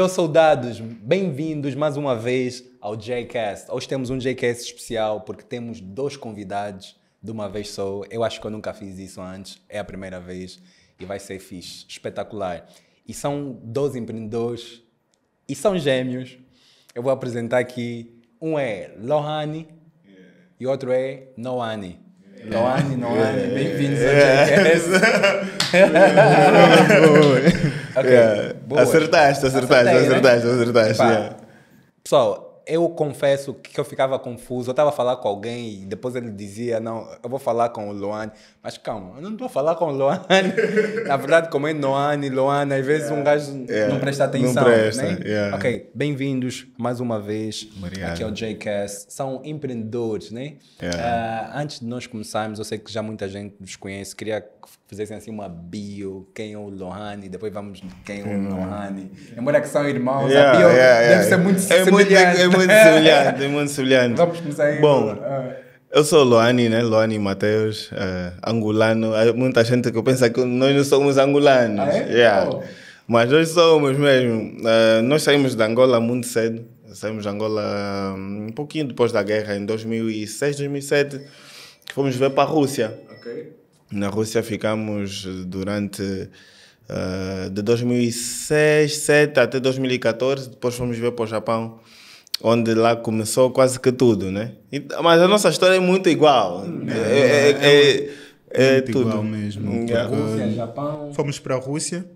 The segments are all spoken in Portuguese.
yo, soldados! Bem-vindos mais uma vez ao JCast. Hoje temos um JCast especial porque temos dois convidados de uma vez só. Eu acho que eu nunca fiz isso antes, é a primeira vez e vai ser fixe, espetacular. E são dois empreendedores e são gêmeos. Eu vou apresentar aqui. Um é Lohane e outro é Noane. Yeah. Lohane, Noane, bem-vindos ao é. JCast. Okay. Yeah. É. Acertaste, acertaste, Acertei, acertaste, né? acertaste. yeah. É. Pessoal, eu confesso que eu ficava confuso. Eu estava a falar com alguém e depois ele dizia: Não, eu vou falar com o Luan. Mas calma, eu não estou a falar com o Luan. Na verdade, como é Noane, Luan, às vezes um é. gajo yeah. não é. presta atenção. Não presta. Né? Yeah. É. Ok, bem-vindos mais uma vez Obrigado. aqui ao JCast. São empreendedores, né? Yeah. Uh, antes de nós começarmos, eu sei que já muita gente nos conhece. Queria que fizessem assim uma bio: quem é o Lohane, depois vamos quem é o Lohane. Embora que são irmãos, a bio deve ser muito é semelhante. Muito, é muito me semelhante, dei é semelhante. Vamos começar aí. Bom. Ah. Eu sou Loani né? Loani Mateus, uh, angolano. Há muita gente que pensa que nós não somos angolanos. Ah, é? yeah. oh. Mas nós somos mesmo. Uh, nós saímos de Angola muito cedo. Saímos de Angola hum, um pouquinho depois da guerra, em 2006, 2007. Fomos ver para a Rússia. Okay. Na Rússia ficamos durante uh, de 2006, 2007 até 2014. Depois fomos ver para o Japão onde lá começou quase que tudo, né? E, mas a nossa história é muito igual. É, é, é, é tudo. igual mesmo. Yeah. Rússia, Japão. Fomos para a Rússia,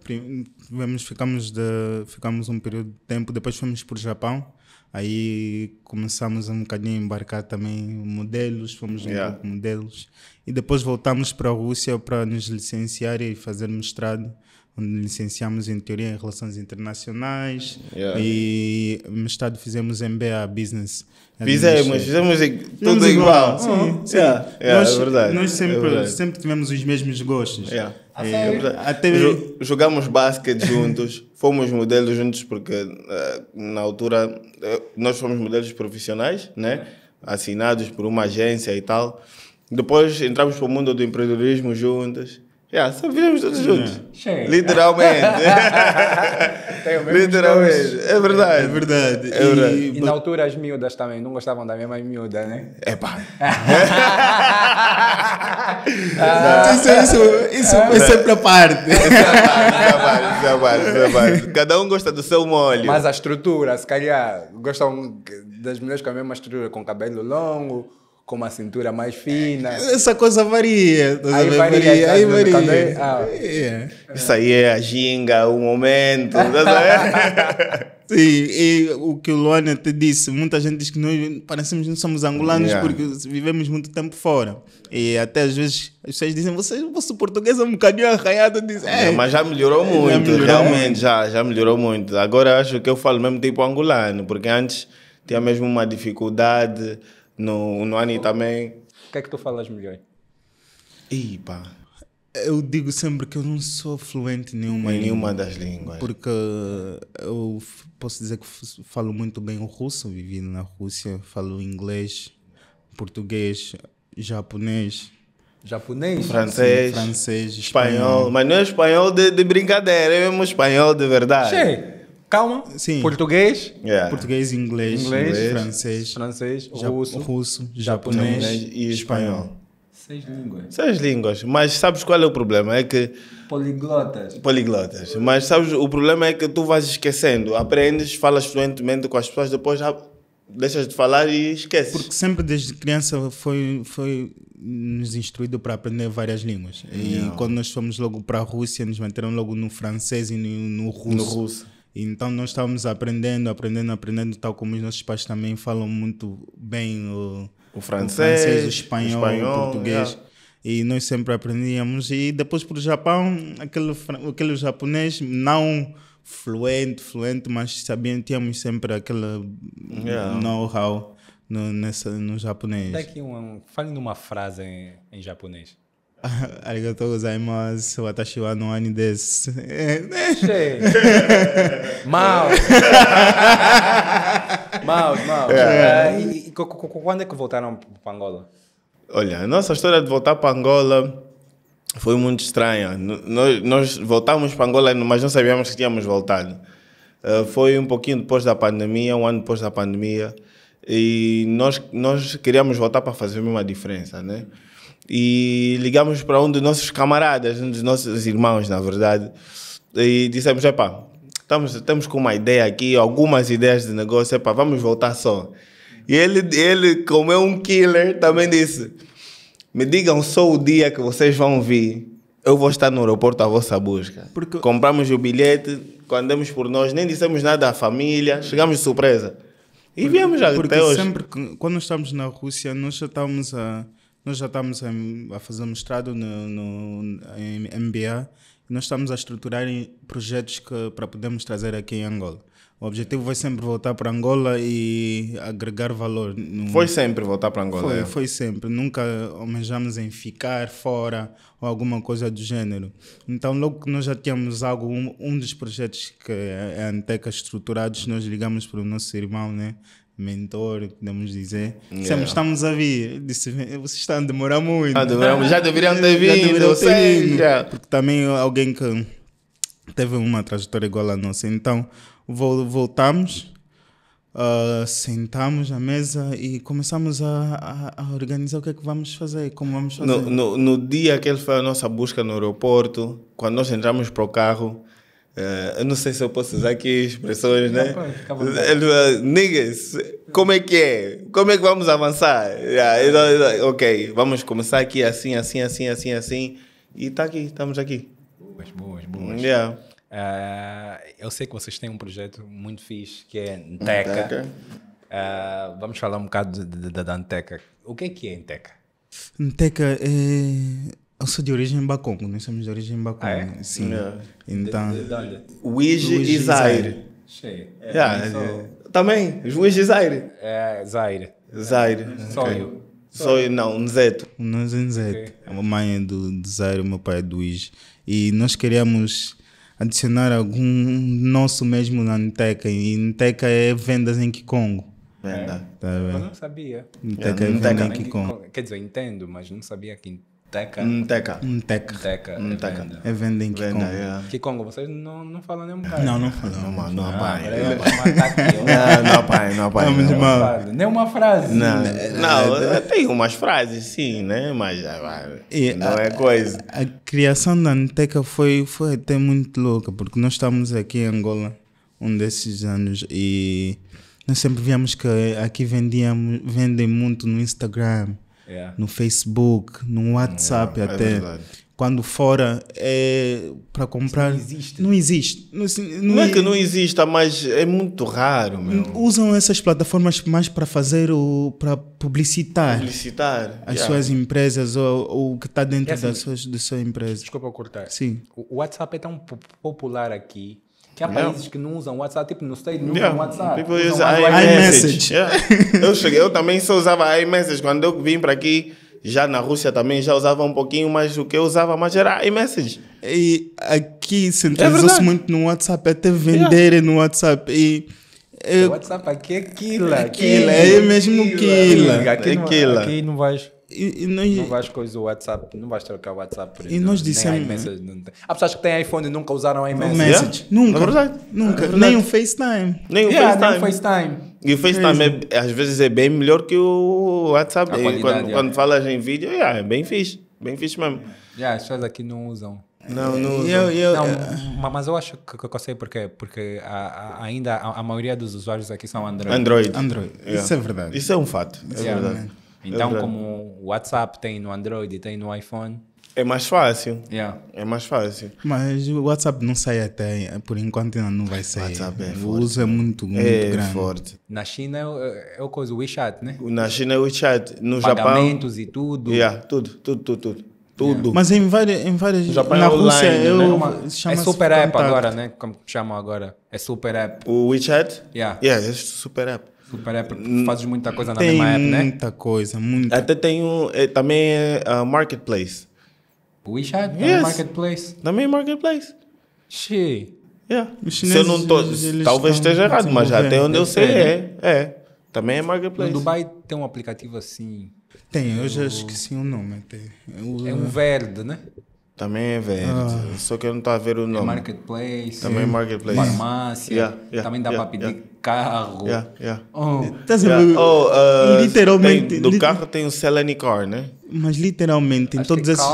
ficamos, de, ficamos um período de tempo, depois fomos para o Japão. Aí começamos um bocadinho a embarcar também modelos, fomos yeah. pouco modelos. E depois voltamos para a Rússia para nos licenciar e fazer mestrado onde licenciamos em Teoria em Relações Internacionais yeah. e estado fizemos MBA Business. Fizemos, fizemos tudo igual. igual. Sim, uhum. sim. Yeah. Yeah, nós, é verdade. Nós é sempre, é verdade. sempre tivemos os mesmos gostos. Yeah. É, até... Jogamos basquete juntos, fomos modelos juntos porque eh, na altura eh, nós fomos modelos profissionais, né? assinados por uma agência e tal. Depois entramos para o mundo do empreendedorismo juntos Yeah, é, só vivemos todos juntos. É. Literalmente. Literalmente. É verdade. É verdade. É verdade. E, e, na altura as miúdas também não gostavam da mesma miúda, né? Epá. ah. isso, isso, isso é sempre é a parte. Isso é a parte, isso é a parte. Cada um gosta do seu molho. Mas a estrutura, se calhar, gostam das mulheres com a mesma estrutura, com cabelo longo com uma cintura mais fina. Essa coisa varia. Tá aí varia, varia, aí varia. É- ah. É. Isso aí é a ginga, o momento. Tá Sim, e o que o Luana te disse, muita gente diz que nós parecemos que não somos angolanos yeah. porque vivemos muito tempo fora. E até às vezes as pessoas dizem, você, o português é um bocadinho arranhado. Diz, é, é, mas já melhorou muito, já melhorou realmente, já, já melhorou muito. Agora acho que eu falo mesmo tipo angolano, porque antes tinha mesmo uma dificuldade no, no Ani também. O que é que tu falas melhor? Ipa. Eu digo sempre que eu não sou fluente em nenhuma, em nenhuma das línguas. Porque eu posso dizer que falo muito bem o russo, vivi na Rússia, falo inglês, português, japonês. Japonês? Francês. francês espanhol. espanhol. Mas não é espanhol de, de brincadeira, é mesmo espanhol de verdade. Cheio calma, Sim. português, yeah. É. português, inglês, inglês, inglês francês, francês, russo, russo japonês, japonês, e espanhol. Seis línguas. Seis línguas. Mas sabes qual é o problema? É que. Poliglotas. Poliglotas. Mas sabes, o problema é que tu vais esquecendo. Aprendes, falas fluentemente com as pessoas, depois já deixas de falar e esqueces. Porque sempre desde criança foi, foi nos instruído para aprender várias línguas. E quando nós fomos logo para a Rússia, nos meteram logo no francês e no, no russo. No russo. Então nós estamos aprendendo, aprendendo, aprendendo, tal como os nossos pais também falam muito bem o, o, francês, o, francês, o espanhol, o espanhol, português. Yeah. E nós sempre aprendíamos. E depois para o Japão, aquele, aquele japonês não fluente, fluente, mas sabíamos, tínhamos sempre aquele yeah. know-how no, nessa, no japonês. Até um, fale numa frase em, em japonês. ありがとうございます。私はノアニです。mal! mal, mal. Yeah. É. É, e, quando é que voltaram para Angola? Olha, a nossa história de voltar para Angola foi muito estranha. Nós, nós voltamos para Angola, mas não sabíamos que tínhamos voltado. Uh, foi um pouquinho depois da pandemia, um ano depois da pandemia, e nós, nós queríamos voltar para fazer uma diferença, né? e ligamos para um dos nossos camaradas, um dos nossos irmãos, na verdade, e dissemos: epá, estamos, estamos com uma ideia aqui, algumas ideias de negócio, epá, vamos voltar só. E ele, ele, como é um killer, também disse: me digam só o dia que vocês vão vir, eu vou estar no aeroporto à vossa busca. Porque... Compramos o bilhete, quando andamos por nós, nem dissemos nada à família, chegamos de surpresa. E porque, viemos até hoje. Porque sempre, quando estamos na Rússia, nós já estamos a nós já estamos em, a fazer mestrado no, no, em MBA e nós estamos a estruturar projetos que, para podermos trazer aqui em Angola. O objetivo foi sempre voltar para Angola e agregar valor. No... Foi sempre voltar para Angola? Foi, é. foi sempre. Nunca almejamos em ficar fora ou alguma coisa do gênero. Então, logo que nós já tínhamos algo, um, um dos projetos que é a Anteca estruturados, nós ligamos para o nosso irmão, né? mentor, podemos dizer. Yeah. Sempre estamos a vir. Disse, vocês estão a demorar muito. Ah, demoramos, já deveriam ter vindo, já sei, já. Porque também alguém que teve uma trajetória igual à nossa. Então, voltamos, uh, sentamos à mesa e começamos a, a, a, organizar o que é que vamos fazer, como vamos fazer. No, no, no dia que ele foi a nossa busca no aeroporto, quando nós entramos para o carro, Uh, eu não sei se eu posso usar aqui expressões, não, né? Pode, Niggas, eh, como é que é? Como é que vamos avançar? Yeah, ok, vamos começar aqui assim, assim, assim, assim, assim. E tá aqui, estamos aqui. Boas, boas, boas. Yeah. Uh, eu sei que vocês têm um projeto muito fixe que é Nteca. Uh, vamos falar um bocado da Anteca. O que é que é Nteca? Nteca é eu sou de origem Bakongo, nós somos de origem Bakongo. Ah, é? Sim. Yeah. É. Então. Wiji e Zaire. Cheio. É, sou... É. Também, Wiji e Zaire. É, Zaire. Zaire. Sou eu. Sou eu, não, Nzeto. Nós é Nzeto. Okay. A mamãe é do, do Zaire, o meu pai é do Wiji. E nós queríamos adicionar algum nosso mesmo na Nteca. E Nteca é vendas em Kikongo. Venda. É. Tá eu não sabia. Nteca é, é vendas em Kikongo. Quer dizer, entendo, mas não sabia que Teca. Nteca. Nteca. Nteca. Nteca. É, é venda em Kikongo. yeah. Kikongo, é. vocês não, não falam nem um bocado. Não, não falam. Não, mano, não ah, é, tá pai. Não pai, não pai. Não, não Nem uma frase. Não, não tem umas frases, sim, né? Mas ah, e não é coisa. A, a criação da Nteca foi, foi até muito louca, porque nós estamos aqui em Angola um desses anos e nós sempre víamos que aqui vendíamos, vendem muito no Instagram Yeah. É. No Facebook, no WhatsApp yeah, é, é até. É quando fora é para comprar não existe. não existe não, não, não é que não exista mas é muito raro meu. usam essas plataformas mais para fazer o para publicitar, publicitar as yeah. suas empresas ou o que está dentro é assim, das suas sua empresa desculpa cortar sim o WhatsApp é tão popular aqui que há países yeah. que não usam WhatsApp, tipo no States não usam WhatsApp. People tipo, usam use iMessage. Yeah. É. eu, cheguei, eu também só usava iMessage. Quando eu vim para aqui, já na Rússia também já usava um pouquinho, mas o que eu usava mais era iMessage. E aqui centralizou-se é muito no WhatsApp, até venderem no WhatsApp. E eu... O WhatsApp aqui é, é quila. Quila, é, é mesmo killer. Aqui, é não, aqui não vais e, e nós... Não vais coisa o WhatsApp, não vais trocar o WhatsApp por E nós dissemos. não tem. Há pessoas que têm iPhone e nunca usaram iMessage. Yeah? Nunca. É verdade. Nunca. É verdade. Nem o FaceTime. Nem o yeah, FaceTime. Nem o FaceTime. E o FaceTime é, às vezes é bem melhor que o WhatsApp. quando, quando falas em vídeo, yeah, é bem fixe. Bem fixe mesmo. Yeah, as pessoas aqui não usam. Não, não, eu, eu, não mas eu acho que, que eu sei porquê. Porque a, a, ainda a, a, maioria dos usuários aqui são Android. Android. Android. Yeah. Isso é verdade. Isso é um fato. É yeah. verdade. Então, é como o WhatsApp tem no Android, e tem no iPhone. É mais fácil. Yeah. É mais fácil. Mas o WhatsApp não sai até, por enquanto ainda não vai sair. WhatsApp é forte. O uso é muito, né? muito é grande. forte. Na China é, é o coisa, o WeChat, né? Na China é o WeChat. No Pagamentos Japão, e tudo. Yeah, tudo, tudo, tudo, tudo. Tudo. Yeah. Mas em várias. Em várias Japão é na é online, Rússia né? eu, é, uma, é super app contact. agora, né? Como chamam agora? É super app. O WeChat? Yeah. Yeah, é super app. Super app, fazes muita coisa na tem mesma app, né? Muita coisa, muita. Até tenho é, também uh, marketplace. WeChat tá yes. marketplace. Também marketplace. Xi. Yeah. Se eu não tô, talvez esteja errado, mas até onde eu né? sei é, né? é. Também é marketplace. No Dubai tem um aplicativo assim. Tem, eu já esqueci o nome. É um verde, né? Também é verde. Ah. Só que eu não estou a ver o nome. É marketplace. Também é marketplace. Farmácia. Yeah, yeah, também dá yeah, para pedir carro. Yeah, yeah. Oh, yeah. Oh, uh, literalmente. Tem, do carro tem o Selene Car, né? Mas literalmente, em todos esses.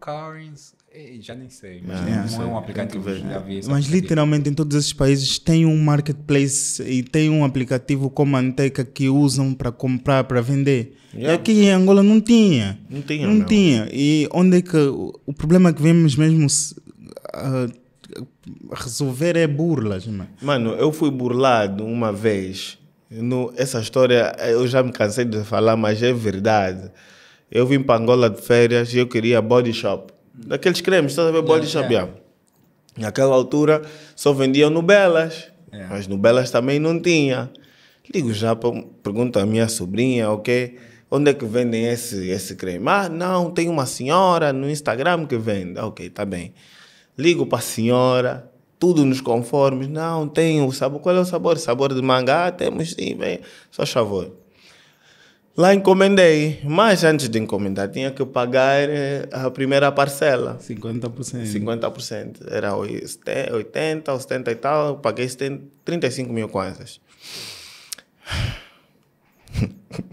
Carins, eh, já nem sei, mas yeah, não, é um aplicativo que já vi. Mas literalmente em todos esses países tem um marketplace e tem um aplicativo como a Anteca que usam para comprar, para vender. Yeah. E aqui em Angola não tinha. Não tinha. Não tinha. E onde é que. O problema é que vemos mesmo. Uh, resolver é burlas, mano. Mano, eu fui burlado uma vez. No, essa história eu já me cansei de falar, mas é verdade. Eu vim para Angola de férias e eu queria body shop. Daqueles cremes, tá a ver body yeah, é, shop? É. Yeah. Naquela altura só vendiam no Belas, yeah. É. mas no Belas também não tinha. Ligo já, pergunto à minha sobrinha, ok? Onde é que vendem esse, esse creme? Ah, não, tem uma senhora no Instagram que vende. Ok, tá bem ligo para a senhora, tudo nos conformes. Não, tem o sabor. Qual é o sabor? Sabor de mangá? Temos sim, vem. Só favor. Lá encomendei, mas antes de encomendar tinha que pagar eh, a primeira parcela. 50%. 50%. Era 80 ou 70 e tal, eu paguei 35 mil kwanzas.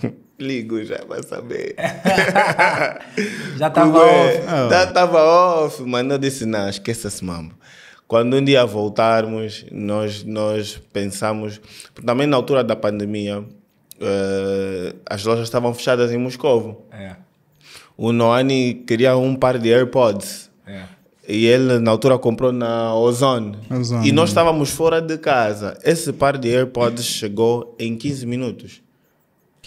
Ligo já vai saber. já tava off. É, ah. Já tava off, mas Eu disse, não, esqueça esse mambo. Quando um dia voltarmos, nós, nós pensamos... Também na altura da pandemia, uh, as lojas estavam fechadas em Moscovo. É. O Noani queria um par de AirPods. É. E ele, na altura, comprou na Ozone. Ozone. E nós estávamos fora de casa. Esse par de AirPods chegou em 15 minutos.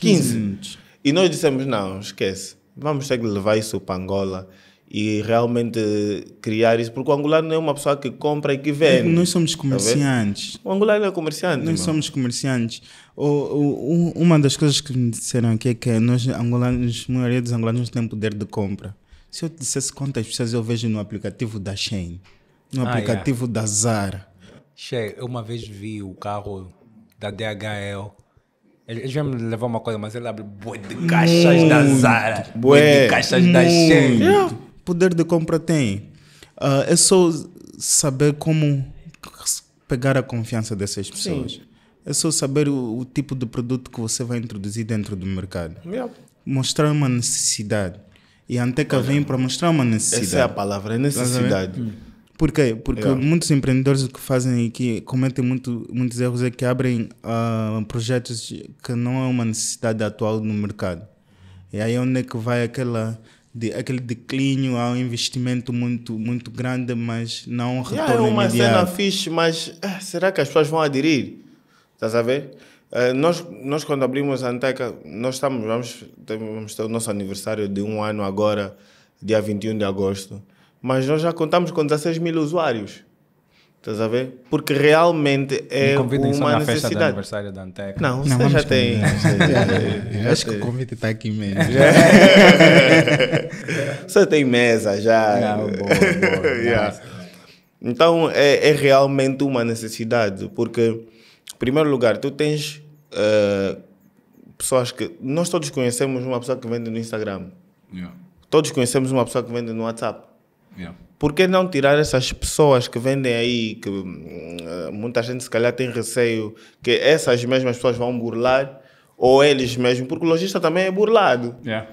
15. 15. E nós dissemos: não, esquece, vamos ter que levar isso para Angola e realmente criar isso, porque o angolano não é uma pessoa que compra e que vende. Nós somos tá comerciantes. Tá o angolano é comerciante. Nós irmão. somos comerciantes. O, o, uma das coisas que me disseram aqui é que nós, angolanos, a maioria dos angolanos tem poder de compra. Se eu te dissesse quantas pessoas eu vejo no aplicativo da Shein, no ah, aplicativo ah, yeah. da Zara. Che, eu uma vez vi o carro da DHL eles vão me levar uma coisa, mas ele abre boi de caixas muito, da Zara, Boi de caixas muito. da Shein. Poder de compra tem. Uh, é só saber como pegar a confiança dessas pessoas. Sim. É só saber o, o, tipo de produto que você vai introduzir dentro do mercado. Mostrar uma necessidade. E a Anteca Olha, vem para mostrar uma necessidade. Essa é a palavra, é necessidade. Porquê? Porque yeah. muitos empreendedores que fazem e que cometem muito, muitos erros é que abrem uh, projetos que não é uma necessidade atual no mercado. E aí é onde é que vai aquela, de, aquele declínio, há um investimento muito, muito grande, mas não um retorno yeah, é uma imediato. cena fixe, mas ah, será que as pessoas vão aderir? Estás a ver? Uh, nós, nós quando abrimos a Anteca, nós estamos, vamos, vamos ter o nosso aniversário de um ano agora, dia 21 de agosto. Mas nós já contamos com 16 mil usuários. Estás a ver? Porque realmente é uma na necessidade. festa aniversário da Antec. Não, não, você já tem. já acho que o convite está aqui mesmo. você tem mesa já. Não, boa, boa. yeah. Então é, é, realmente uma necessidade, porque, em primeiro lugar, tu tens uh, pessoas que. Nós todos conhecemos uma pessoa que vende no Instagram. Yeah. Todos conhecemos uma pessoa que vende no WhatsApp. Por que não tirar essas pessoas que vendem aí, que hum, eh, muita gente se calhar tem receio que essas mesmas pessoas vão burlar, ou eles mesmos, porque o lojista também é burlado. Yeah.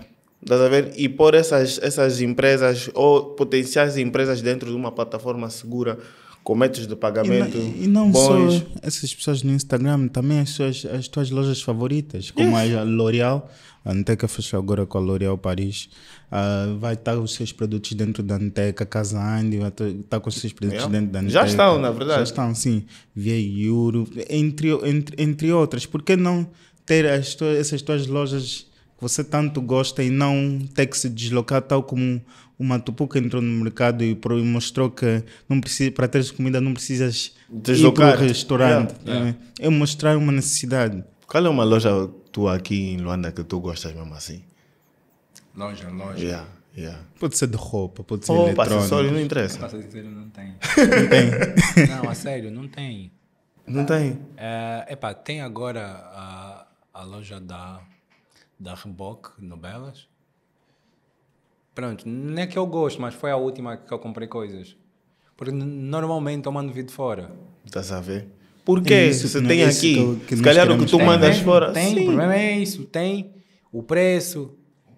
a ver? E pôr essas, essas empresas ou potenciais empresas dentro de uma plataforma segura com métodos de pagamento e, não, e não bons. essas pessoas no Instagram, também as, suas, as tuas lojas favoritas, como a L'Oréal, a Anteca fechou agora com a L'Oréal Paris, uh, vai estar os seus produtos dentro da Anteca, Casandi, vai estar tá com os seus produtos yeah. É? dentro da Anteca. Já estão, na verdade. Já estão, sim. Via Euro, entre, entre, entre outras. Por que não ter as tuas, essas tuas lojas que você tanto gosta e não ter que se deslocar tal como uma tupuca entrou no mercado e mostrou que não precisa, para teres comida não precisas Deslocar. ir para o restaurante. Yeah, é? yeah. É mostrar uma necessidade. Qual é uma loja tua aqui em Luanda que tu gostas mesmo assim? Loja, loja. Yeah, yeah. Pode ser de roupa, pode ser de eletrônico. não interessa. Acessório não tem. não tem? não, a sério, não tem. Não ah, tem? É, epá, tem agora a, a loja da, da Reboc, no Belas. Pronto, não é que eu gosto, mas foi a última que eu comprei coisas. Porque normalmente eu mando vídeo de fora. Estás a ver? Porquê? Isso, se tem é aqui, que, que se calhar o que tu né? tem, mandas tem, fora. Tem, Sim. o problema é isso. Tem o preço.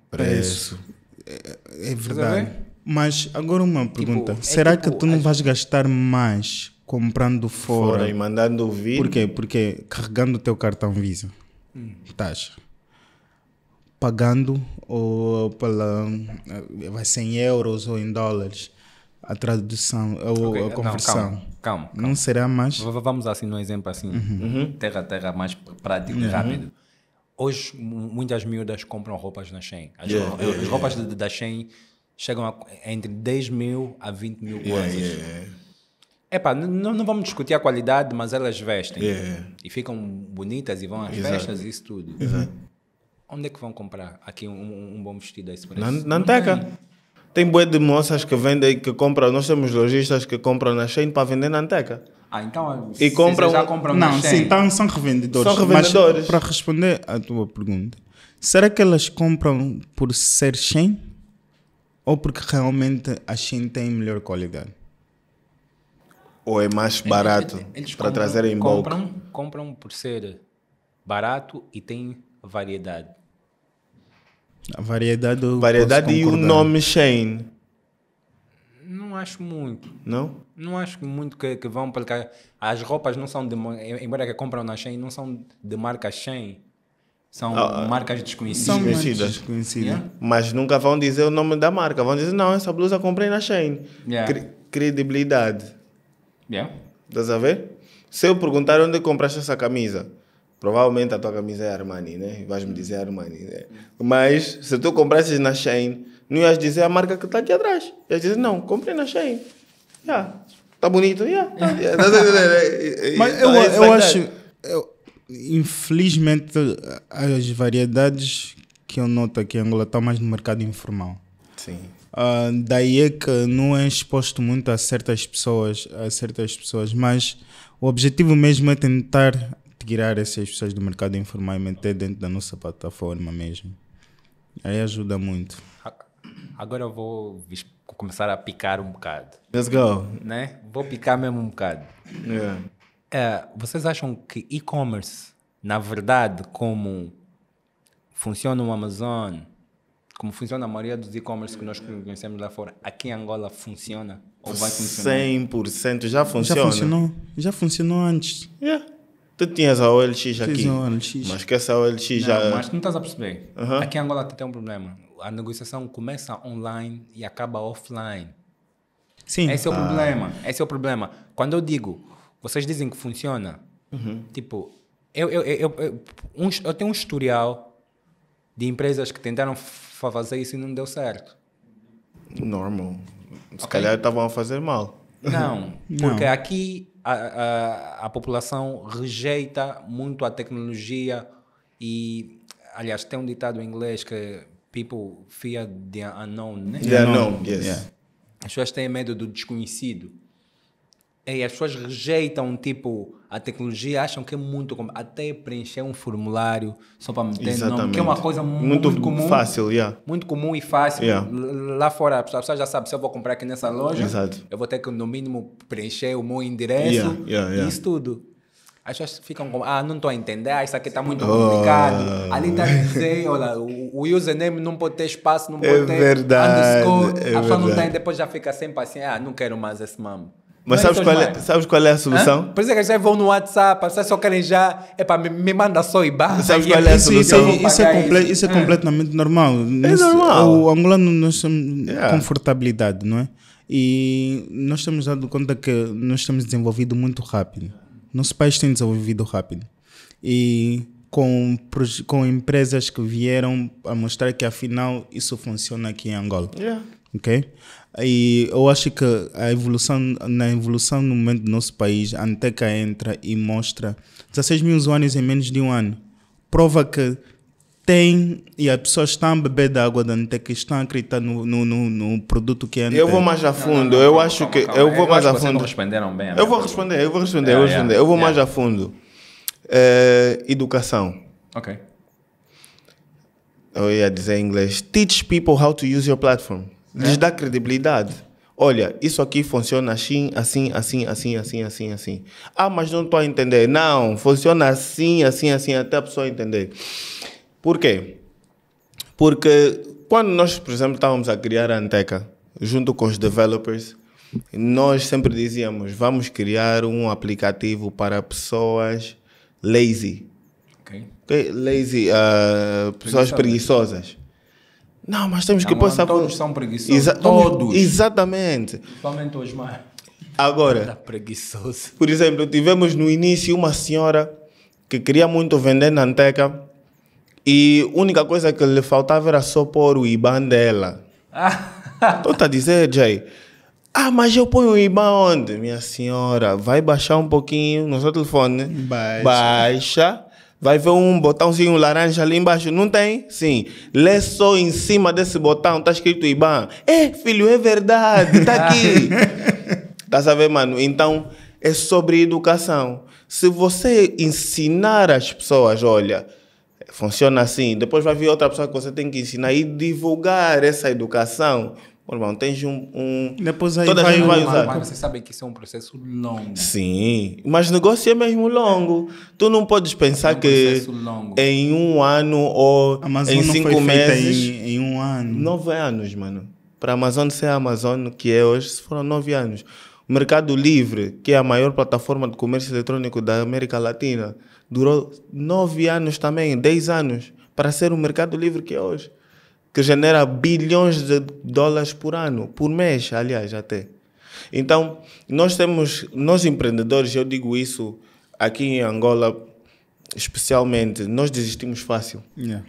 Preço. É, é verdade. Mas agora uma tipo, pergunta. É tipo, Será tipo, que tu não as... vais gastar mais comprando fora? Fora e mandando vídeo? Porquê? Porque carregando o teu cartão Visa. Hum. Taxa pagando ou pela vai ser em euros ou em dólares a tradução ou okay. a conversão. Não, calma, calma, calma, Não será mais. Vamos assim num exemplo assim, uhum. terra a terra mais prático, uhum. rápido. Hoje muitas miúdas compram roupas na Shein. As, yeah, roupas, yeah, as roupas da Shein chegam a, entre 10 mil a 20 mil coisas. Yeah, Epá, não, não vamos discutir a qualidade, mas elas vestem e ficam bonitas e vão às Exato. festas e isso tudo. Exato. Uhum. Onde é que vão comprar aqui um, um, bom vestido a é esse preço? Na, Anteca. Tem bué de moças que vendem, que compram. Nós temos lojistas que compram na Shein para vender na Anteca. Ah, então eh, e compram, já compram Não, na Shein. sim, então são revendedores. São revendedores. Mas, para responder à tua pergunta, será que elas compram por ser Shein? Ou porque realmente a Shein tem melhor qualidade? Ou é mais barato eles, eles para compram, trazer em compram, bulk? Compram por ser barato e tem variedade a variedade do. Variedade e o nome Shane. Não acho muito. Não? Não acho muito que, que vão, porque as roupas não são de. Embora que compram na Shane não são de marca Shane São ah, ah marcas desconhecidas. São desconhecidas. desconhecidas. Yeah. Mas nunca vão dizer o nome da marca. Vão dizer, não, essa blusa comprei na Shane Yeah. Cre credibilidade. Yeah. Estás a ver? Se eu perguntar onde compraste essa camisa, Provavelmente a tua camisa é Armani, né? Vais-me dizer Armani. Né? Mas se tu comprasses na Shane, não ias dizer a marca que está aqui atrás. Ias dizer, não, comprei na Shane. Já, yeah. está bonito, já. Yeah, yeah. Mas eu, tá eu acho, eu, infelizmente, as variedades que eu noto aqui em Angola estão mais no mercado informal. Sim. Uh, daí é que não é exposto muito a certas pessoas, a certas pessoas, mas o objetivo mesmo é tentar tirar essas pessoas do mercado informal e meter dentro da nossa plataforma mesmo. Aí ajuda muito. Agora eu vou começar a picar um bocado. Let's go. Né? Vou picar mesmo um bocado. Yeah. É. é, vocês acham que e-commerce, na verdade, como funciona o Amazon, como funciona a maioria dos e-commerce que nós conhecemos lá fora, aqui em Angola funciona ou vai funcionar? 100% já funcionou. Já funcionou, já funcionou antes. Yeah. É. Tu tinhas a OLX aqui. Fiz a OLX. Mas que essa OLX não, já. Mas não estás a perceber. Uhum. Aqui em Angola tem um problema. A negociação começa online e acaba offline. Sim. Esse é o ah. problema. Esse é o problema. Quando eu digo, vocês dizem que funciona. Uhum. Tipo, eu, eu, eu, eu, um, eu tenho um historial de empresas que tentaram fazer isso e não deu certo. Normal. Se okay. calhar estavam a fazer mal. Não, porque não. aqui a, a, a população rejeita muito a tecnologia e, aliás, tem um ditado em inglês que people fear the unknown, né? The unknown, yes. Yeah. As pessoas têm medo do desconhecido. É, as pessoas rejeitam, tipo, a tecnologia, acham que é muito comum. Até preencher um formulário só para meter Exatamente. nome, que é uma coisa muito, muito comum. fácil, yeah. Muito comum e fácil. Yeah. Lá fora, a pessoa já sabe, se eu vou comprar aqui nessa loja, Exato. eu vou ter que, no mínimo, preencher o meu endereço yeah, isso tudo. As pessoas ficam como, ah, não estou a entender, ah, isso aqui está muito oh. complicado. Oh. Ali está a dizer, olha, o username não pode ter espaço, não é pode é ter verdade, underscore. É a pessoa tá verdade. não tem, depois já fica sempre assim, ah, não quero mais esse mamo. Mas é sabes qual, é, sabes qual é a solução? Hã? Por isso é que as pessoas vão no WhatsApp, as só querem já, para me, me manda só e barra. Sabes qual é a é solução? É isso, isso é, comple isso é completamente normal. É normal. O angolano, nós temos yeah. confortabilidade, não é? E nós temos dado conta que nós temos desenvolvido muito rápido. Nosso país tem desenvolvido rápido. E com, com empresas que vieram a mostrar que afinal isso funciona aqui em Angola. Yeah. Ok? E eu acho que a evolução, na evolução no momento do nosso país, a Anteca entra e mostra 16 mil usuários em menos de um ano. Prova que tem, e as pessoas estão a beber da água da Anteca, estão a acreditar no, no, no, no produto que é Anteca. Eu vou mais a fundo, não, não, não, eu acho calma, que. eu vou eu mais a fundo. responderam bem. eu vou responder, eu vou é, é. responder, eu vou responder. Eu vou mais a fundo. É, educação. Ok. Eu ia dizer em inglês: teach people how to use your platform lhes dá credibilidade. Olha, isso aqui funciona assim, assim, assim, assim, assim, assim, assim. Ah, mas não estou a entender. Não, funciona assim, assim, assim, até a pessoa entender. Por quê? Porque quando nós, por exemplo, estávamos a criar a Anteca, junto com os developers, nós sempre dizíamos, vamos criar um aplicativo para pessoas lazy. Okay. Lazy, uh, pessoas preguiçosas. Não, mas temos não, que passar todos por... Todos são preguiçosos. Exa todos. Exatamente. Principalmente os mais. Agora, tá preguiçoso. por exemplo, tivemos no início uma senhora que queria muito vender na Anteca e a única coisa que lhe faltava era só pôr o IBAN dela. Estou ah. a tá dizer, Jay. Ah, mas eu ponho o IBAN onde? Minha senhora, vai baixar um pouquinho no seu telefone. Baixa. Baixa Vai ver um botãozinho laranja ali embaixo, não tem? Sim. Lê só em cima desse botão, está escrito IBAN. É, filho, é verdade, está aqui. Tá a ver, mano? Então, é sobre educação. Se você ensinar as pessoas, olha, funciona assim, depois vai vir outra pessoa que você tem que ensinar e divulgar essa educação, meu irmão, tens um. um Depois aí toda vai, gente vai mas, usar. Mas vocês sabem que isso é um processo longo. Sim, mas negócio é mesmo longo. Tu não podes pensar é um que longo. em um ano ou Amazon em cinco meses. Em, em, um ano. Nove anos, mano. Para a Amazon ser a Amazon, que é hoje, foram nove anos. O Mercado Livre, que é a maior plataforma de comércio eletrônico da América Latina, durou nove anos também, dez anos, para ser o Mercado Livre que é hoje que genera bilhões de dólares por ano, por mês, aliás, até. Então, nós temos, nós empreendedores, eu digo isso aqui em Angola, especialmente, nós desistimos fácil. Yeah.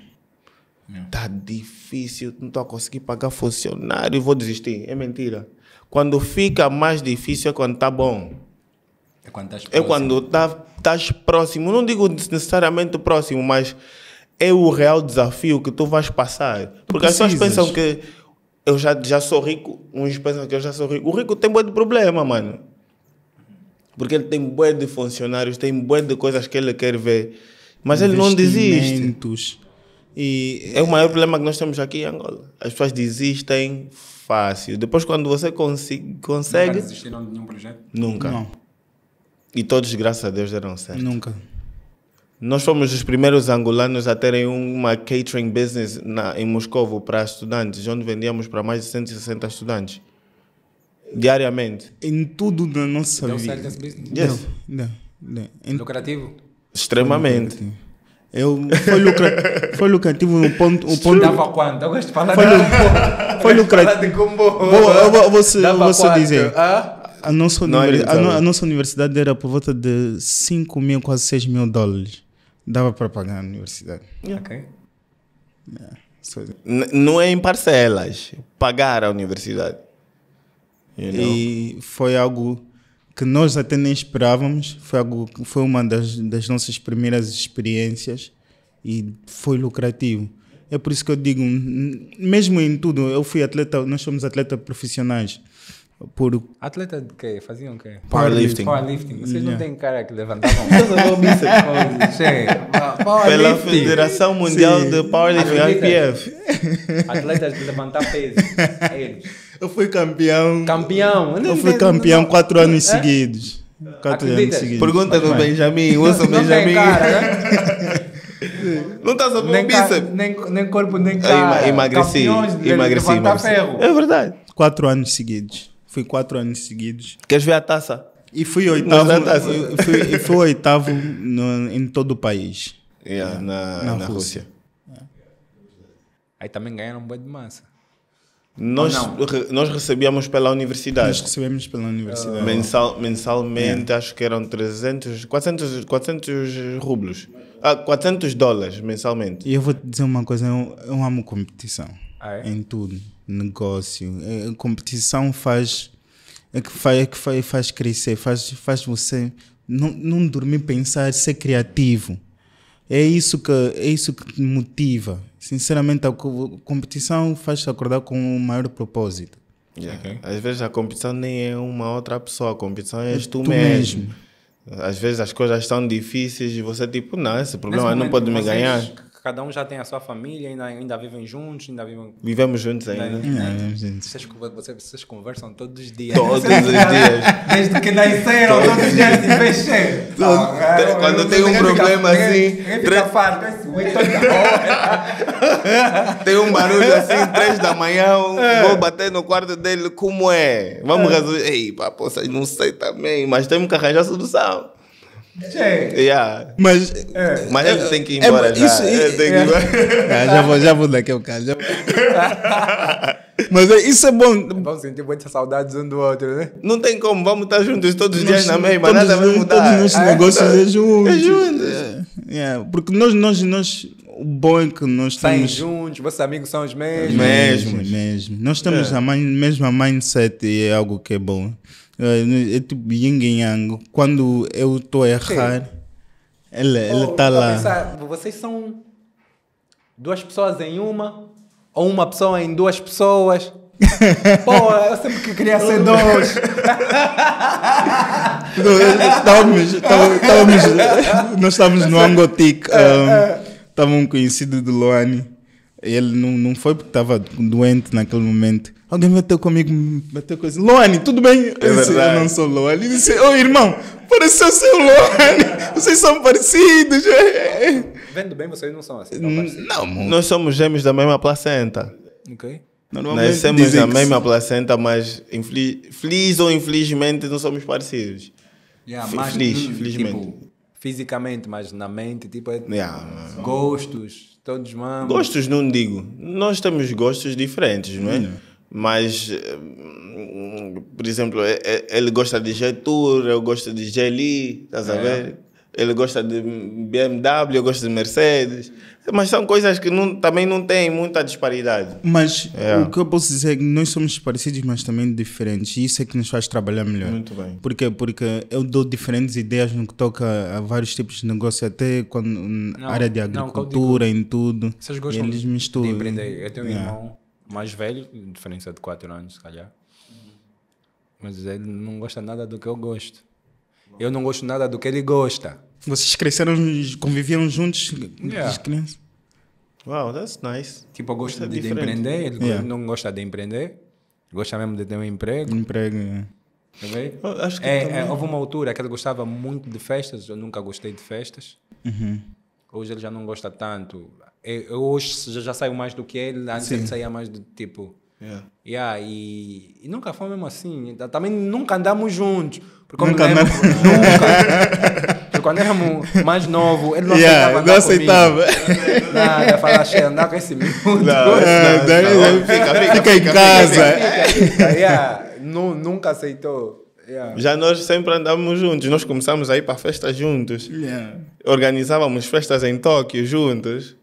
yeah. Tá difícil, não estou a conseguir pagar funcionário, vou desistir. É mentira. Quando fica mais difícil é quando está bom. É quando estás próximo. É quando tá, estás próximo. Não digo necessariamente próximo, mas é o real desafio que tu vais passar. Porque as pessoas pensam que eu já, já sou rico, uns pensam que eu já sou rico. O rico tem bué de problema, mano. Porque ele tem bué de funcionários, tem bué de coisas que ele quer ver. Mas ele não desiste. E, é o maior problema que nós temos aqui em Angola. As pessoas desistem fácil. Depois, quando você consegue. Nunca desistiram de nenhum projeto? Nunca. Não. E todos, graças a Deus, deram certo. Nunca. Nós fomos os primeiros angolanos a terem uma catering business na, em Moscou para estudantes, onde vendíamos para mais de 160 estudantes. Diariamente. Em tudo da nossa Deu vida. Yes. Não, não, não. Lucrativo? Extremamente. Eu, foi, lucra, foi lucrativo no ponto. O ponto Dava quanto? Eu gosto de falar foi, de combo. Foi lucrativo. eu vou, vou, vou dizer. Ah? A, nossa não, é a, a, nossa universidade era por volta de 5 mil, quase 6 mil dólares. Dava para pagar a universidade. Yeah. Ok. Yeah. É, so, não é em parcelas, pagar a universidade. You know? E foi algo que nós até nem esperávamos, foi algo foi uma das, das nossas primeiras experiências e foi lucrativo. É por isso que eu digo, mesmo em tudo, eu fui atleta, nós somos atletas profissionais por. Atleta de quê? Faziam o quê? Powerlifting. Powerlifting. Vocês yeah. não têm cara que levantavam. Pela Federação Mundial Sim. de Powerlifting, IPF. Atletas de levantar peso. Eles. Eu fui campeão. Campeão. Eu fui campeão quatro anos é? seguidos. Quatro Acredita? anos seguidos. Pergunta do Benjamin. Usa o Benjamin. Não tem cara, né? Não estás a ver nem, bíceps. Nem, nem corpo, nem cara. emagreci. Campeões de emagreci. emagreci. É verdade. Quatro anos seguidos. Fui quatro anos seguidos. Queres ver a taça? E fui oitavo, e é fui, e fui oitavo no, em todo o país. Yeah, é, é, na, na, na, Rússia. Rússia. Aí também ganharam um boi de massa. Nós, re, nós recebíamos pela universidade. Nós recebemos pela universidade. Mensal, mensalmente, yeah. acho que eram 300, 400, 400 rublos. Ah, 400 dólares mensalmente. E eu vou te dizer uma coisa, eu, eu amo competição. Ah, é? Em tudo negócio. A competição faz é que faz, é que faz, faz crescer, faz, faz você não, não dormir, pensar, ser criativo. É isso que é isso que motiva. Sinceramente, a competição faz te acordar com o maior propósito. Yeah. Okay. Às vezes a competição nem é uma outra pessoa, a competição é tu, tu mesmo. mesmo. Às vezes as coisas estão difíceis e você tipo, não, esse problema não pode me ganhar cada um já tem a sua família, ainda, ainda vivem juntos, ainda vivem... Vivemos juntos ainda. ainda. Né? vocês, vocês, vocês, conversam todos os dias. Todos os dias. Desde que nasceram, todos, todos os dias se mexem. Todo, quando tem um problema assim, fica, assim... Três... É tem um barulho assim, três da manhã, é. vou bater no quarto dele, como é? Vamos é. resolver. Ei, papo, não sei também, mas temos que arranjar solução. É, Yeah. Mas, é. mas é, ele tem que ir é, embora é, já. Isso, é. Ah, já, vou, já vou daqui ao caso. Mas mas isso é bom. Vamos sentir muita saudade um do outro, né? Não tem como, vamos estar juntos todos os dias na mesma, nada vai mudar. Todos os nossos ah, é, negócios é juntos. É juntos. Yeah. Porque nós, nós, nós, o bom é que nós Saem estamos juntos, vossos amigos são os mesmos. Mesmo mesmo. Nós temos é. a mesma mindset e é algo que é bom. É eh, eh, tipo yin e yang. Quando eu estou a errar, Sim. ela está lá. Pensar, vocês são duas pessoas em uma, ou uma pessoa em duas pessoas. Pô, eu sempre que queria ser dois. estávamos, estávamos, nós estávamos no Angotic. Estava é, é. um, um conhecido do Luane. Ele não, não foi porque estava doente naquele momento Alguém bateu comigo, bateu coisa. Luane, tudo bem? É eu, disse, eu não sou Luane. Ele disse, ô oh, irmão, pareceu ser o Luane. Vocês são parecidos. Vendo bem, vocês não são assim. Não, hum, não nós somos gêmeos da mesma placenta. Ok. Normalmente Nascemos da mesma placenta, mas infli, feliz ou infelizmente não somos parecidos. Yeah, mas, feliz, hum, tipo, felizmente. fisicamente, mas na mente, tipo, é, yeah. gostos, todos mamam. Gostos não digo. Nós temos gostos diferentes, não é? Mas, eh, por exemplo, é, é, ele gosta de G-Tour, eu gosto de Geli, estás a é. ver? Ele gosta de BMW, eu gosto de Mercedes. Mas são coisas que não, também não têm muita disparidade. Mas é. o que eu posso dizer é que nós somos parecidos, mas também diferentes. E isso é que nos faz trabalhar melhor. Muito bem. porque Porque eu dou diferentes ideias no que toca a vários tipos de negócio, até quando, na área de agricultura, não, digo, em tudo. Vocês gostam eles misturam. de empreender? Eu tenho um irmão mais velho, diferença de 4 anos, se calhar. Mas ele não gosta nada do que eu gosto. Eu não gosto nada do que ele gosta. Vocês cresceram, conviviam juntos yeah. desde criança? Wow, that's nice. Tipo, eu gosto de, de, empreender, ele yeah. não gosta de empreender. Gosta mesmo de ter um emprego. Um emprego, yeah. Tá Acho que é, é também... é, houve uma altura que ele gostava muito de festas, eu nunca gostei de festas. Uhum. Hoje ele já não gosta tanto. É, eu hoje já, saio mais do que ele, antes Sim. ele saía mais do tipo. Yeah. Yeah, e, e, nunca foi mesmo assim. Também nunca andamos juntos. Porque nunca, lembro, nunca. porque quando éramos mais novo, ele não yeah, aceitava. Não aceitava. Nada, falar, cheio, andar com esse mundo. É, fica, em casa. Fica, fica, yeah. nunca aceitou. Yeah. Já nós sempre andamos juntos, nós começamos a ir para festas juntos. Organizávamos festas em Tóquio juntos.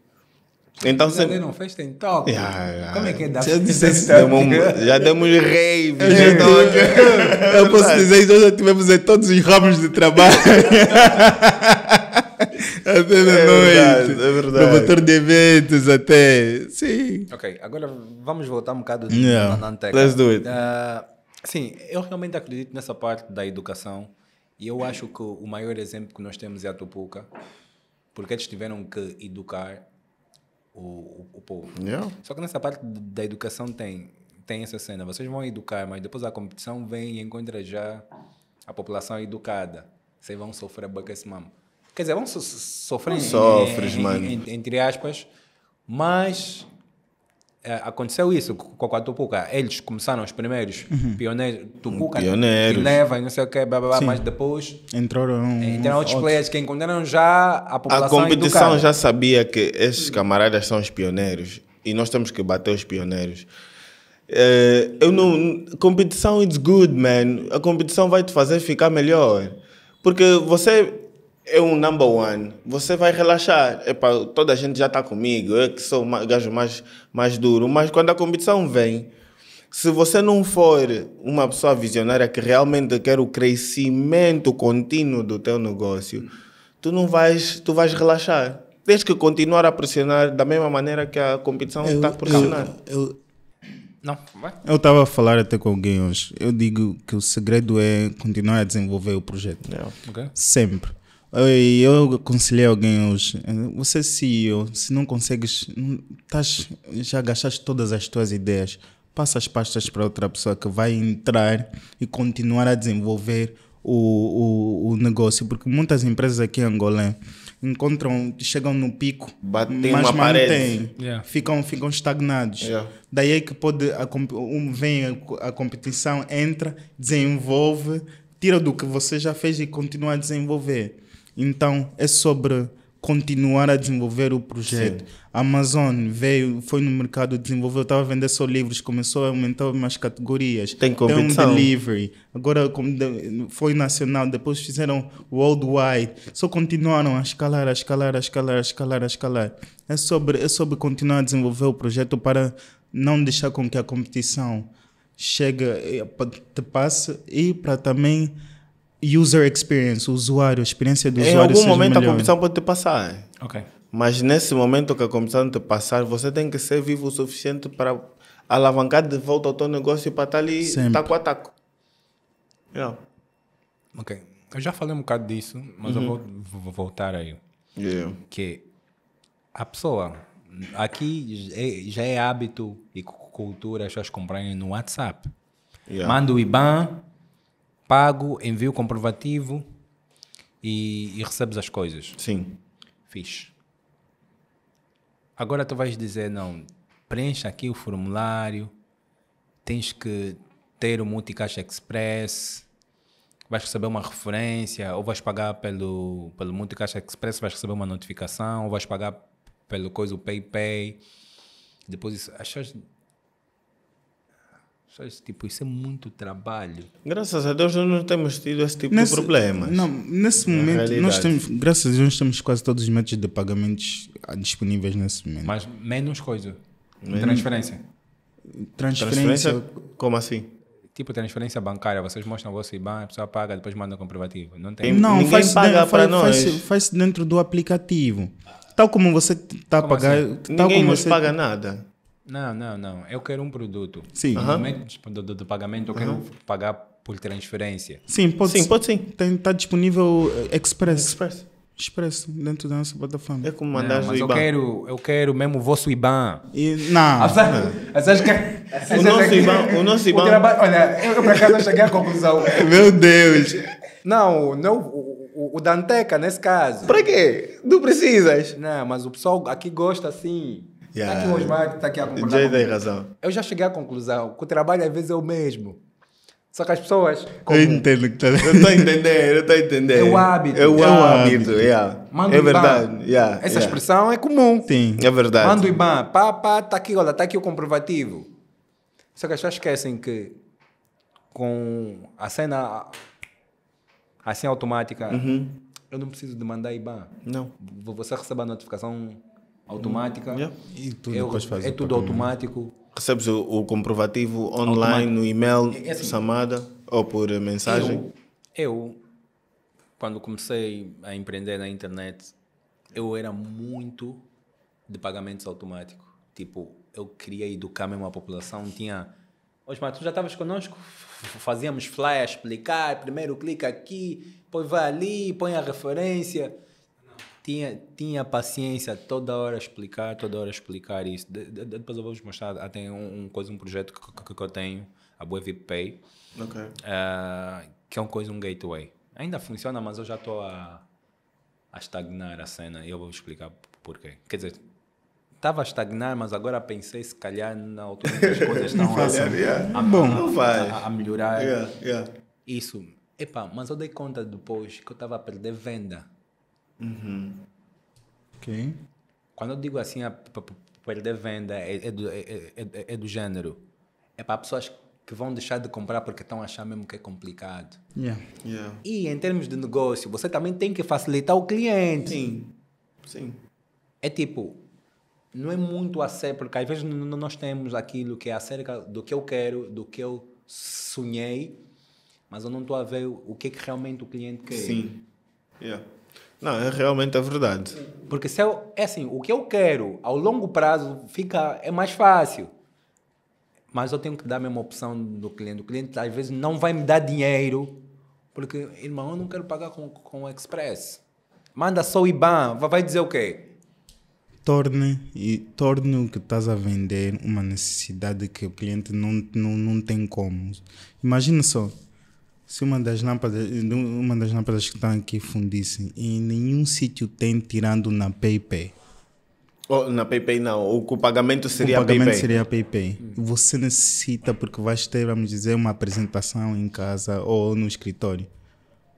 Então você. Não, fez em Yeah, yeah. Como é que é da já, disse, demos, já demos raves Já Tóquio. Eu posso dizer que já tivemos em todos os ramos de trabalho. até de é noite. Verdade, é verdade. Promotor de eventos, até. Sim. Ok, agora vamos voltar um bocado yeah. na Let's do it. Uh, sim, eu realmente acredito nessa parte da educação. E eu acho que o maior exemplo que nós temos é a Tupuca. Porque eles tiveram que educar o, o povo. Yeah. Só que nessa parte da educação tem, tem essa cena. Vocês vão educar, mas depois a competição vem e encontra já a população educada. Vocês vão sofrer bacana esse mamo. Quer dizer, vão so sofrer. sofres, em, mano. Em, entre aspas, mas é, aconteceu isso com, a Tupuca. Eles começaram os primeiros uhum. pioneiros. Tupuca pioneiros. leva e não sei o que, blá, blá, blá, mas depois entraram, entraram outros players que encontraram já a população. A competição educada. já sabia que esses camaradas são os pioneiros e nós temos que bater os pioneiros. É, eu não. Competição, it's good, man. A competição vai te fazer ficar melhor. Porque você é um number one, você vai relaxar. Epa, toda a gente já está comigo, eu é que sou o gajo mais, mais duro. Mas quando a competição vem, se você não for uma pessoa visionária que realmente quer o crescimento contínuo do teu negócio, tu não vais, tu vais relaxar. Tens que continuar a pressionar da mesma maneira que a competição está a pressionar. Eu, tá eu, não, Eu estava a falar até com alguém hoje. Eu digo que o segredo é continuar a desenvolver o projeto. Yeah. É. Okay. Sempre eu aconselhei alguém hoje, você é CEO, se não consegues, estás, já gastaste todas as tuas ideias, passa as pastas para outra pessoa que vai entrar e continuar a desenvolver o, o, o negócio, porque muitas empresas aqui em Angola encontram, chegam no pico, Batem mas mantêm, ficam, ficam estagnados. Yeah. Daí é que pode, a, um, vem a, a competição, entra, desenvolve, tira do que você já fez e continua a desenvolver. Então é sobre continuar a desenvolver o projeto. Sim. A Amazon veio, foi no mercado, desenvolveu, estava a vender só livros, começou a aumentar umas categorias. Tem convicção. Deu um delivery. Agora foi nacional, depois fizeram worldwide. Só continuaram a escalar, a escalar, a escalar, a escalar, a escalar. É sobre, é sobre continuar a desenvolver o projeto para não deixar com que a competição chegue, eh, te passe e para também user experience, o usuário, a experiência do em usuário. Em algum momento melhor. a comissão pode te passar. Ok. Mas nesse momento que a comissão te passar, você tem que ser vivo o suficiente para alavancar de volta o teu negócio para estar ali Sempre. taco a taco. Yeah. Ok. Eu já falei um bocado disso, mas uhum. eu vou, vou, voltar aí. Yeah. Que a pessoa. Aqui é, já é hábito e cultura as pessoas comprarem no WhatsApp. Yeah. Manda o IBAN pago, envio comprovativo e, e recebes as coisas. Sim. Fixe. Agora tu vais dizer, não, preencha aqui o formulário, tens que ter o Multicash Express, vais receber uma referência, ou vais pagar pelo, pelo Multicash Express, vais receber uma notificação, ou vais pagar pelo coisa, o PayPay. Depois isso, achas só esse tipo, isso é muito trabalho. Graças a Deus nós não temos tido esse tipo nesse, de problemas. Não, nesse momento, realidade. nós temos, graças a Deus, nós temos quase todos os métodos de pagamentos ah, disponíveis nesse momento. Mas menos coisa. Menos. Transferência. transferência. Transferência? Como assim? tipo transferência bancária, vocês mostram o vosso IBAN, a pessoa paga, depois manda comprovativo. Não tem. Não, Ninguém faz paga para nós. Faz, faz, dentro do aplicativo. Tal como você está a pagar. Assim? Tal Ninguém como nos você... paga tá- nada. Não, não, não. Eu quero um produto. Sim. No uhum. momento do, do, do, pagamento, eu quero uhum. pagar por transferência. Sim, pode sim. Pode sim. Tem, tá disponível eh, Express. Express. Expresso dentro da nossa plataforma. É como mandar o IBAN. Eu quero, eu quero mesmo o vosso IBAN. E, não. Essas, que, é- é- o, nosso IBAN, o nosso IBAN. O Olha, eu, para casa cheguei à conclusão. Meu Deus. Não, não o, o Danteca nesse caso. Para quê? Tu precisas. Não, mas o pessoal aqui gosta assim. Tá yeah. Tá aqui o Osmar, tá aqui a concordar. tem razão. Eu já cheguei à conclusão que o trabalho às vezes é o mesmo. Só que as pessoas. Como... Eu entendo que tá... Eu estou a entender, eu estou a entender. É o hábito. É o, é o hábito, yeah. é verdade. Yeah, Essa yeah. expressão é comum. Sim, é verdade. Mando o IBAN, pá, pá, tá aqui, olha, tá aqui o comprovativo. Só que as pessoas esquecem que com a cena assim automática, uhum. eu não preciso de mandar IBAN. Não. Você recebe a notificação automática. Yeah. E tudo é, depois faz É tudo automático. Recebes o, o comprovativo online, Automático. no e-mail, É, é assim. chamada ou por mensagem? Eu, quando comecei a empreender na internet, eu era muito de pagamentos automáticos. Tipo, eu queria educar mesmo a população. Tinha. Hoje, tu já estavas connosco? Fazíamos flash, explicar. Primeiro clica aqui, depois vai ali, põe a referência tinha, tinha paciência toda hora explicar, toda hora explicar isso. De, de, depois eu vou vos mostrar. Ah, tem um, um, coisa, um projeto que, que, que eu tenho, a Vip Pay, okay. uh, que é uma coisa, um gateway. Ainda funciona, mas eu já estou a, a estagnar a cena e eu vou explicar porquê. Quer dizer, estava a estagnar, mas agora pensei se calhar na altura que as coisas estão a, yeah. a, a, a melhorar. Yeah, yeah. Isso. mas eu dei conta depois que eu estava a perder venda. Uhum. Ok. Quando eu digo assim, a perder de venda é, é, do, é é, é, é, do gênero. É para pessoas que vão deixar de comprar porque estão achando mesmo que é complicado. Yeah. Yeah. E em termos de negócio, você também tem que facilitar o cliente. Sim. Sim. É tipo, não é muito acerca, porque às vezes nós temos aquilo que é acerca do que eu quero, do que eu sonhei, mas eu não estou a ver o que, é que realmente o cliente quer. Sim. Yeah. Não, é realmente a verdade. Porque se eu, é, é assim, o que eu quero ao longo prazo fica, é mais fácil. Mas eu tenho que dar a mesma opção do cliente. O cliente às vezes não vai me dar dinheiro, porque, irmão, eu não quero pagar com, com o Express. Manda só o IBAN, vai dizer o quê? Torne, e torne o que estás a vender uma necessidade que o cliente não, não, não tem como. Imagina só, se uma das lâmpadas, uma das lâmpadas que estão aqui fundissem, em nenhum sítio tem tirando na PayPay. Oh, na PayPay não, o, pagamento seria o pagamento PayPay. seria PayPay. Você necessita porque vais ter, vamos dizer, uma apresentação em casa ou no escritório.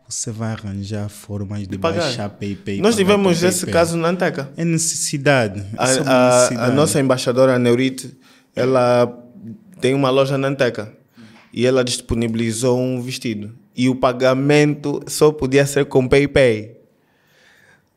Você vai arranjar formas de pagar. baixar PayPay. Nós tivemos esse caso na Anteca. É necessidade. A, é necessidade. A, a, nossa embaixadora Neurite, ela tem uma loja na Anteca e ela disponibilizou um vestido. E o pagamento só podia ser com PayPay.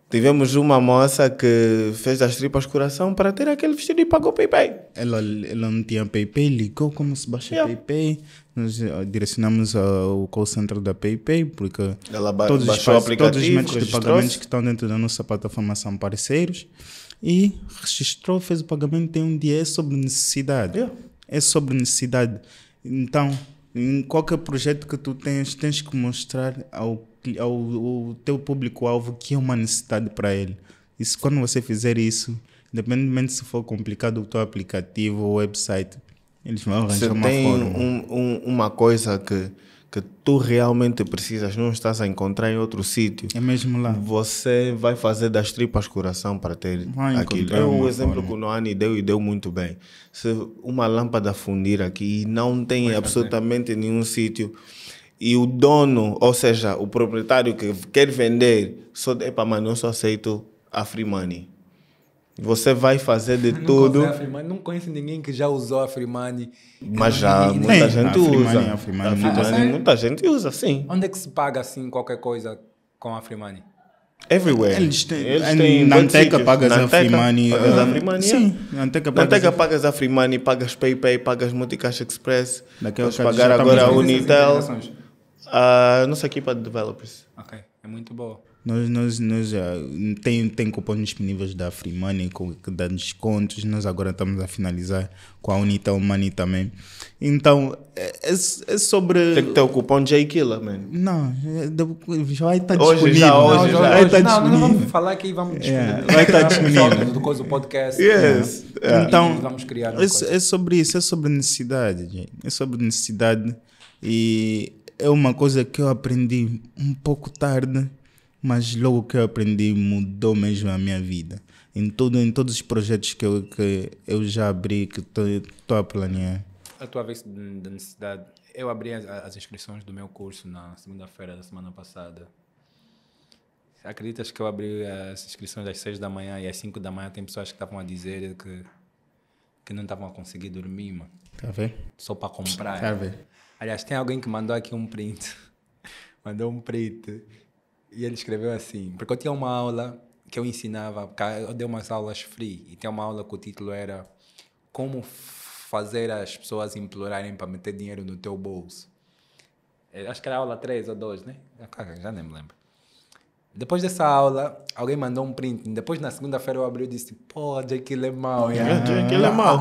Tivemos uma moça que fez as tripas coração para ter aquele vestido e pagou PayPay. Ela, ela não tinha PayPay, ligou como se baixa yeah. PayPay. Nós eh, direcionamos ao eh, call center da PayPay, porque ela ba todos, os todos os métodos de pagamento que estão dentro da nossa plataforma são parceiros. E registrou, fez o pagamento em um dia, é sobre necessidade. Yeah. É sobre necessidade. Então, em qualquer projeto que tu tens, tens que mostrar ao, ao, ao teu público-alvo que é uma necessidade para ele. Isso, quando você fizer isso, independentemente se for complicado o teu aplicativo ou website, eles vão arranjar Você uma tem forma. uma coisa que que tu realmente precisas, não estás a encontrar em outro sítio. É mesmo lá. Você vai fazer das tripas coração para ter vai aquilo. É um exemplo forma. que o Noani deu e deu muito bem. Se uma lâmpada fundir aqui e não tem vai absolutamente fazer. nenhum sítio e o dono, ou seja, o proprietário que quer vender, só, epa, mano, eu só aceito a free money. Você vai fazer de não tudo. Não conhece ninguém que já usou a Freemani. Mas já, muita gente a usa. É a Freemani, a Freemani, é- muita gente usa, sim. Onde é que se paga assim qualquer coisa com a Freemani? Everywhere. Eles têm. Eles têm Nanteca pagas a Freemani. Pagas uh, a eh, Freemani? É. Sim. Na Nanteca pagas, a pagas a Freemani, pagas PayPay, pagas Multicash Express. Daquela pagar tá agora a Unitel. Uh, nossa equipa de developers. Ok, é muito boa. Nós, nós, nós já ah, tem, tem cupons disponíveis da Free Money que dão descontos. Nós agora estamos a finalizar com a Unitel Money também. Então, é, é, é sobre. Tem que ter o cupom J Killer, mano. Não, é, já vai estar tá hoje, disponível. Já, hoje, não, já. Vai estar tá não, disponível. Não, vamos falar que vamos disponível. Yeah, é, vai estar tá disponível. Do coisa o podcast. Yes. Né? Yeah. Então, vamos criar é, é sobre isso, é sobre necessidade, gente. É sobre necessidade. E é uma coisa que eu aprendi um pouco tarde mas logo que eu aprendi mudou mesmo a minha vida. Em, todo, em todos os projetos que eu, que eu já abri, que estou a planear. A tua vez da necessidade, eu abri as, as inscrições do meu curso na segunda-feira da semana passada. Acreditas que eu abri as inscrições às seis da manhã e às cinco da manhã tem pessoas que estavam a dizer que, que não estavam a conseguir dormir, mano. Tá vendo? Só para comprar. Tá vendo? Aliás, tem alguém que mandou aqui um print. mandou um print e ele escreveu assim, porque eu tinha uma aula que eu ensinava, eu dei umas aulas free, e tinha uma aula que o título era Como fazer as pessoas implorarem para meter dinheiro no teu bolso. É, acho que era aula 3 ou 2, né? Já nem me lembro. Depois dessa aula, alguém mandou um print. Depois, na segunda-feira, eu abri e disse: Pô, aquilo é mal Aquilo é mal.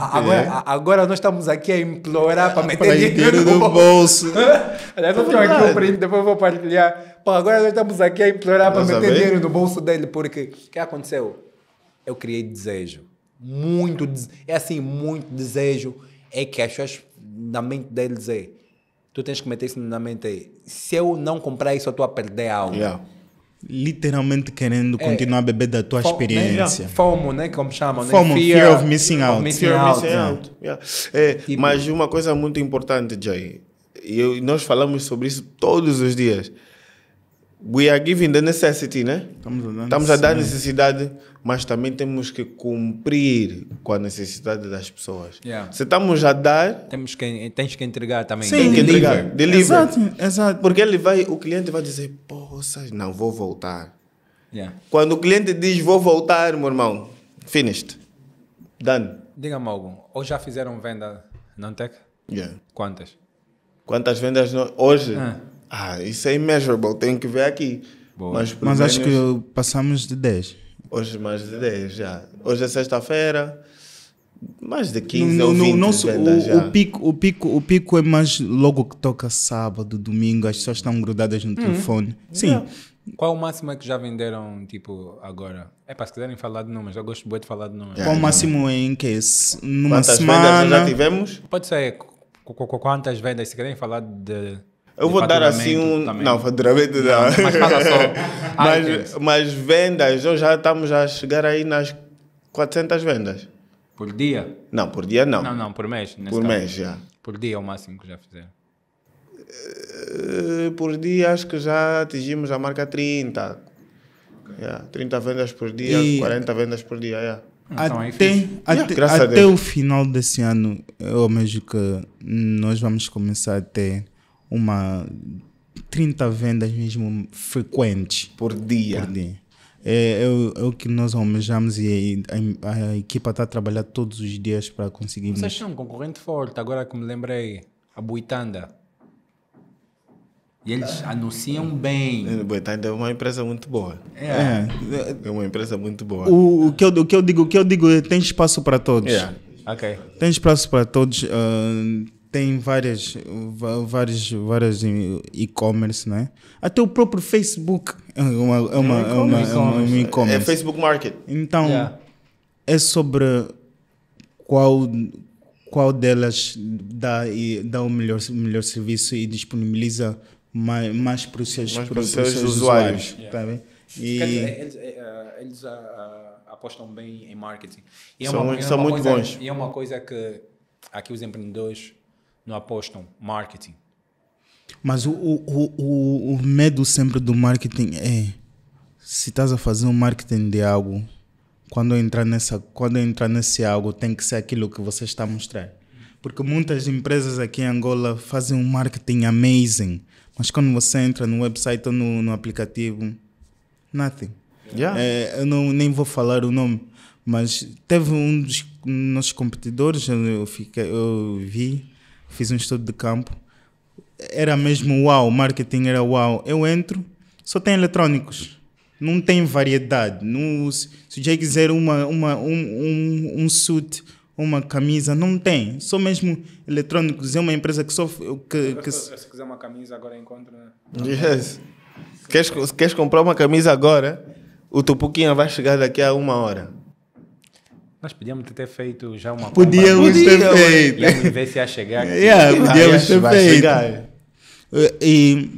Agora, nós estamos aqui a implorar para meter pra dinheiro no bolso. Aliás, eu tenho aqui o print, depois vou partilhar. Pô, agora nós estamos aqui a implorar para meter saber? dinheiro no bolso dele, porque o que aconteceu? Eu criei desejo. Muito desejo. É assim, muito desejo. É que as pessoas na mente deles é. Tu tens que meter isso na mente aí. Se eu não comprar isso, eu estou a perder algo. Yeah. Literalmente querendo é, continuar a beber da tua experiência. Né, FOMO, né? Como chamam? Né? FOMO, fear, fear, of Missing Out. Of missing fear out, missing né? out. Yeah. É, tipo, mas uma coisa muito importante, Jay. e nós falamos sobre isso todos os dias we are giving the necessity, né? Estamos a dar, Estamos a dar necessidade, mas também temos que cumprir com a necessidade das pessoas. Yeah. Se estamos a dar, temos que tens que entregar também. Sim, tem que entregar, deliver. Exato, exato. Porque ele vai, o cliente vai dizer, poças, não vou voltar. Yeah. Quando o cliente diz vou voltar, meu irmão, finished. Done. Diga-me algo, ou já fizeram venda na Antec? Yeah. Quantas? Quantas vendas no... hoje? Ah. Ah, isso é immeasurable, tenho que ver aqui. Boa. Mas, Mas acho que passamos de 10. Hoje mais de 10, já. Hoje é sexta-feira, mais de 15 no, ou 20 no nosso, o, já. O pico, o, pico, o pico é mais logo que toca sábado, domingo, as pessoas estão grudadas no hum. telefone. Sim. Yeah. Qual o máximo é que já venderam, tipo, agora? É para se quiserem falar de números, eu gosto muito de falar de números. Qual o máximo em que? É Numa Quantas semana? Quantas vendas já tivemos? Pode ser. Quantas vendas, se querem falar de eu vou dar assim um. Também. Não, faturamento não. não mas fala só. mas, mas vendas, eu já estamos a chegar aí nas 400 vendas. Por dia? Não, por dia não. Não, não, por mês. Por caso. mês, já. Por dia é o máximo que já fizeram. Eh, por dia acho que já atingimos a marca 30. Okay. Yeah, 30 vendas por dia, e... 40 vendas por dia. Yeah. Então, até, é até, yeah, até o final desse ano, eu mesmo que nós vamos começar a ter uma 30 vendas mesmo frequentes. Por dia. Por dia. É, é, é o que nós almejamos e a, a, a equipa está a trabalhar todos os dias para conseguirmos. Vocês são um concorrente forte, agora que me lembrei, a Buitanda. E eles anunciam bem. É, Boitanda é uma empresa muito boa. É. é. É uma empresa muito boa. O, o, que, eu, o, que, eu digo, o que eu digo é tem espaço para todos. Yeah. É. Ok. Tem espaço para todos. Uh, tem várias, várias, várias e-commerce, né? Até o próprio Facebook é uma, é uma, é, é uma, é uma e-commerce. É Facebook Market. Então, yeah. é sobre qual, qual delas dá, e, dá o melhor, melhor serviço e disponibiliza mais, mais para os seus, para os seus, usuários. usuários yeah. tá bem? E... Eles, é, é, eles a, ah, ah, apostam bem em marketing. E é são uma, são é uma muito coisa, bons. E é uma coisa que aqui os empreendedores não apostam marketing. Mas o, o, o, o medo sempre do marketing é se estás a fazer um marketing de algo, quando entrar nessa, quando entrar nesse algo tem que ser aquilo que você está a mostrar. Porque muitas empresas aqui em Angola fazem um marketing amazing, mas quando você entra no website ou no, no aplicativo, nothing. Yeah. É, eu não, nem vou falar o nome, mas teve um dos nossos competidores, eu, fiquei, eu vi, fiz um estudo de campo. Era mesmo uau, marketing era uau. Eu entro, só tem eletrônicos. Não tem variedade. No, se o Jay quiser uma, uma, um, um, um suit, uma camisa, não tem. Só mesmo eletrônicos. É uma empresa que só. Que, que... Se, quiser uma camisa, agora encontra. Né? Yes. Queres, queres comprar uma camisa agora? O Tupuquinha vai chegar daqui a uma hora. Nós podíamos ter feito já uma. Podíamos ter feito. Íamos ver se ia chegar aqui. Yeah, podíamos ter feito. E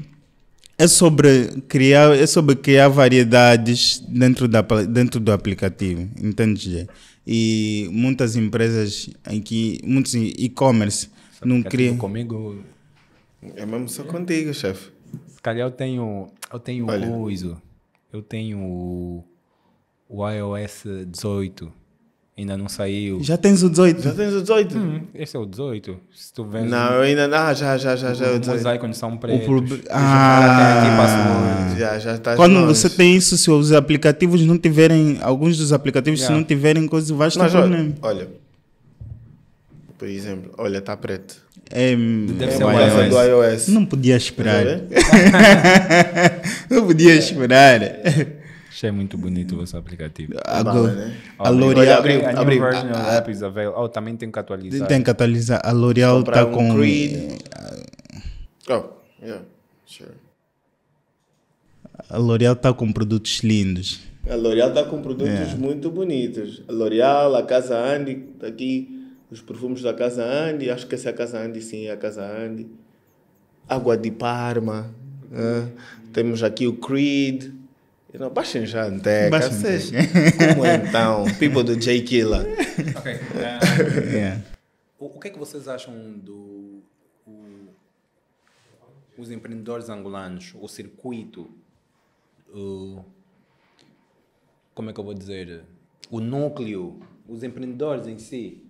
é sobre criar, é sobre criar variedades dentro, da, dentro do aplicativo, entende? E muitas empresas aqui, muitos e-commerce não criam. Comigo. É mesmo só contigo, chefe. Se calhar eu tenho, eu tenho o ISO, eu tenho o, o iOS 18 Ainda não saiu. Já tens o 18? Já tens o 18? Hum, esse é o 18. Se tu vês. Não, eu ainda não, ah, já, já, já, já. É os ícones são pretos. Ah. O pro... Ah, aqui, já, já está Quando longe. você tem isso, se os aplicativos não tiverem, alguns dos aplicativos, yeah. se não tiverem coisa, vai estar problema. Olha, por exemplo, olha, está preto. É, Deve é ser iOS. do iOS. Não podia esperar. não podia esperar. Achei muito bonito o vosso aplicativo. Ah, né? a L'Oreal. a, abre, a, a, a, oh, também tem que atualizar. Tem que atualizar. A L'Oreal está um com. Creed. Uh, oh, yeah, sure. A L'Oreal está com produtos lindos. A L'Oreal está com produtos yeah. É. muito bonitos. A L'Oreal, a Casa Andy, está aqui os perfumes da Casa Andy. Acho que essa é a Casa Andy, sim, é a Casa Andy. Água de Parma. Uh, temos aqui o Creed. You know, baixem já até. Vocês, como é, então? People do J. Killa. Ok. Uh, yeah. o, o, que é que vocês acham do. O, os empreendedores angolanos, o circuito. O, como é que eu vou dizer? O núcleo, os empreendedores em si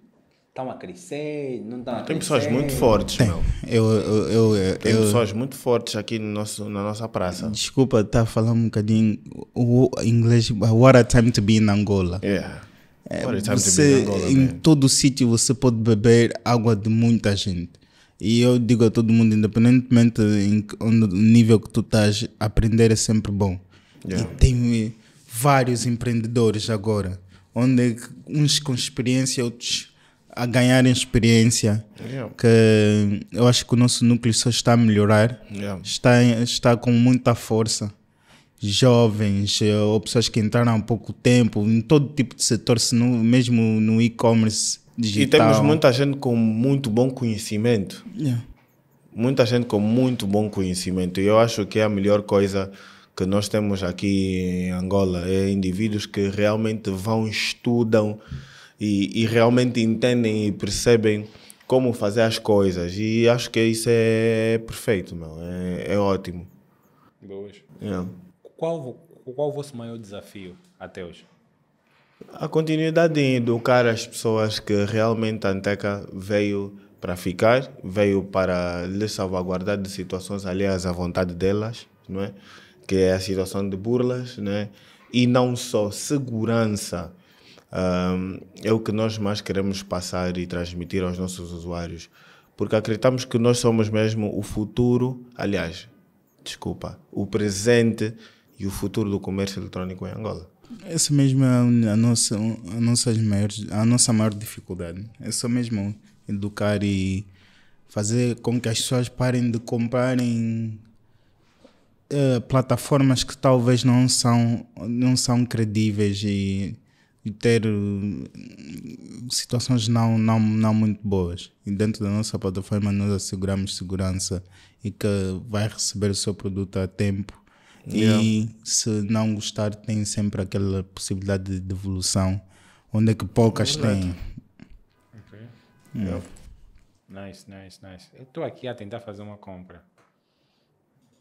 estão a crescer, não estão a Tem pessoas muito fortes, Tem. meu. Eu, eu, eu, eu Tem eu, pessoas muito fortes aqui no nosso, na nossa praça. Desculpa está tá falando um bocadinho o inglês. What a time to be in Angola. Yeah. É, é você, Angola, em man. todo sítio você pode beber água de muita gente. E eu digo a todo mundo, independentemente do nível que tu estás, aprender é sempre bom. Yeah. E tem vários empreendedores agora, onde uns com experiência, outros a ganhar experiência. Yeah. Que eu acho que o nosso núcleo só está a melhorar. Yeah. Está, está com muita força. Jovens, eh, ou pessoas que entraram há pouco tempo, em todo tipo de setor, se no, mesmo no e-commerce digital. E temos muita gente com muito bom conhecimento. Yeah. Muita gente com muito bom conhecimento. E eu acho que é a melhor coisa que nós temos aqui em Angola. É indivíduos que realmente vão, estudam e, e realmente entendem e percebem como fazer as coisas. E acho que isso é perfeito, meu. É, é ótimo. Boas. Yeah. É. Qual, qual o vosso maior desafio até hoje? A continuidade em educar as pessoas que realmente a Anteca veio para ficar, veio para lhes salvaguardar de situações alheias à vontade delas, não é? que é a situação de burlas, né? e não só segurança um, é o que nós mais queremos passar e transmitir aos nossos usuários, porque acreditamos que nós somos mesmo o futuro, aliás, desculpa, o presente e o futuro do comércio eletrónico em Angola. Essa mesmo é a nossa, a, nossa maior a nossa maior dificuldade. É só mesmo educar e fazer com que as pessoas parem de comprarem uh, plataformas que talvez não são, não são credíveis e e ter eh, situações não, não, não muito boas. E dentro da nossa plataforma nós asseguramos segurança e que vai receber o seu produto a tempo. Yeah. E se não gostar, tem sempre aquela possibilidade de devolução, onde é que poucas têm. Okay. Hum. Yeah. Nice, nice, nice. Eu estou aqui a tentar fazer uma compra.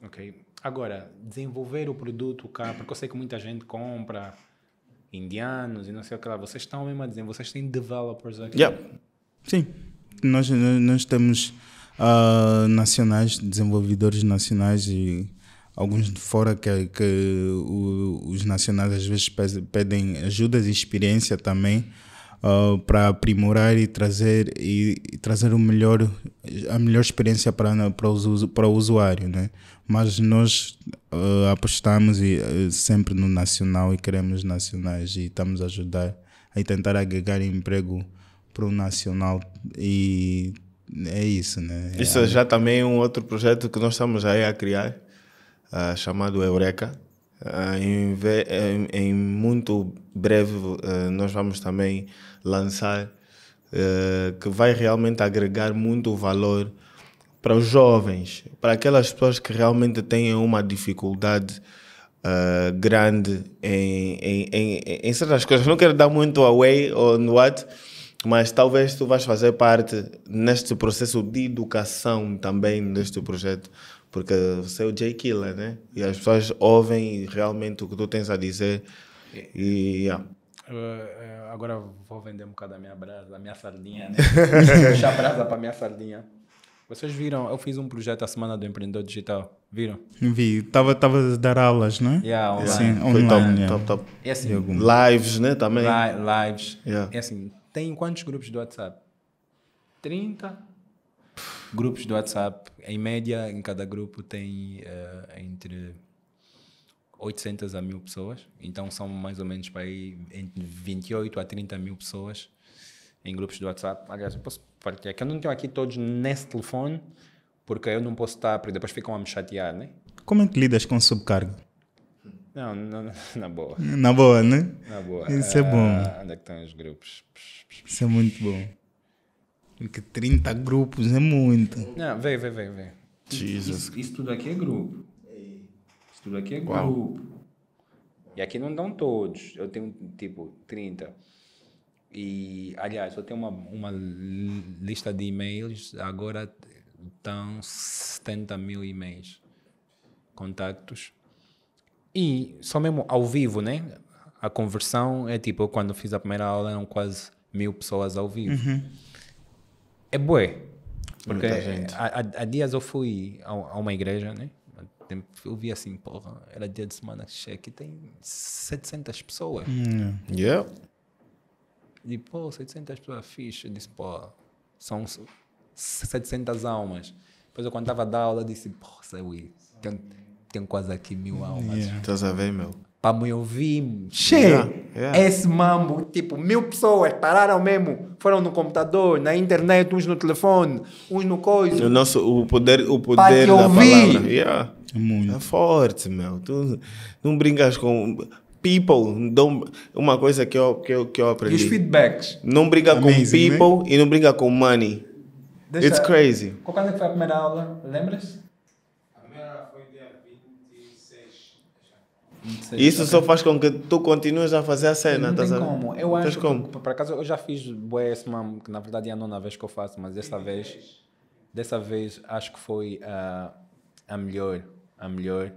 Ok. Agora, desenvolver o produto cá, porque eu sei que muita gente compra indianos e não sei o que lá. Vocês estão mesmo a dizer, vocês têm developers aqui. Yeah. Sim, nós, nós temos uh, nacionais, desenvolvedores nacionais e alguns de fora que, que o, os nacionais às vezes pedem ajudas e experiência também uh, para aprimorar e trazer e, e, trazer o melhor a melhor experiência para para, para o usuário, né? mas nós uh, apostamos e, uh, sempre no nacional e queremos nacionais e estamos a ajudar a tentar agregar emprego para o nacional e é isso, né? Isso já também é um outro projeto que nós estamos aí a criar, uh, chamado Eureka. Uh, em, em, em, muito breve uh, nós vamos também lançar, que vai realmente agregar muito valor para os jovens, para aquelas pessoas que realmente têm uma dificuldade uh, grande em, em, em, em, certas coisas. Não quero dar muito away ou no what, mas talvez tu vais fazer parte neste processo de educação também neste projeto, porque você é o Jay Killer, né? E as pessoas ouvem realmente o que tu tens a dizer. E, yeah. uh, agora vou vender um bocado da minha brasa, a minha sardinha, né? Vou a brasa para minha sardinha. Vocês viram? Eu fiz um projeto a Semana do Empreendedor Digital. Viram? Vi. Estava a dar aulas, né? Yeah, online. Sim, online. top, yeah. top, top. É assim, lives, né? Também. Li lives. Yeah. É assim, tem quantos grupos do WhatsApp? 30 grupos do WhatsApp. Em média, em cada grupo tem uh, entre 800 a 1000 pessoas. Então, são mais ou menos para aí entre 28 a 30 mil pessoas em grupos do WhatsApp. Aliás, eu posso partilhar, que eu não tenho aqui todos nesse telefone, porque eu não posso estar, porque depois ficam a me chatear, né? Como é que lidas com subcargo? Não, não, na boa. Na boa, né? Na boa. Isso é bom. Ah, onde é que estão os grupos? Isso é muito bom. Porque 30 grupos é muito. Não, vem, vem, vem, vem. Jesus. Isso, isso, tudo aqui é grupo. Isso tudo aqui é grupo. Uau. E aqui não dão todos. Eu tenho, tipo, 30. E, aliás, eu tenho uma, uma lista de e-mails, agora estão 70 mil e-mails, contactos. E só mesmo ao vivo, né? A conversão é tipo, quando fiz a primeira aula eram quase mil pessoas ao vivo. Uhum. É bué. Porque há, há dias eu fui a, a uma igreja, né? eu vi assim, porra, era dia de semana cheque, tem 700 pessoas. Mm. Yeah. E, pô, 700 pessoas fixe. Eu disse, pô, são 700 almas. Depois eu quando estava a dar aula, disse, pô, sei, tem, tem quase aqui mil almas. Estás a ver, meu? Para me ouvir. Che! Yeah. Yeah. Esse mambo, tipo, mil pessoas pararam mesmo. Foram no computador, na internet, uns no telefone, uns no coisa. O nosso, o poder, o poder da ouvir. palavra. Yeah. É muito. É forte, meu. Tu não brincas com people. Don't, uma coisa que eu, que eu, que eu aprendi. E os feedbacks. Não briga Amazing, com né? people né? e não briga com money. Deixa, It's crazy. Qual é foi a primeira aula? Lembras? A primeira foi dia 26. Isso só faz com que tu continues a fazer a cena, não tem como. Eu acho como? Que, por acaso, eu já fiz o esse que na verdade é a nona vez que eu faço, mas dessa vez, dessa vez acho que foi a, a melhor, a melhor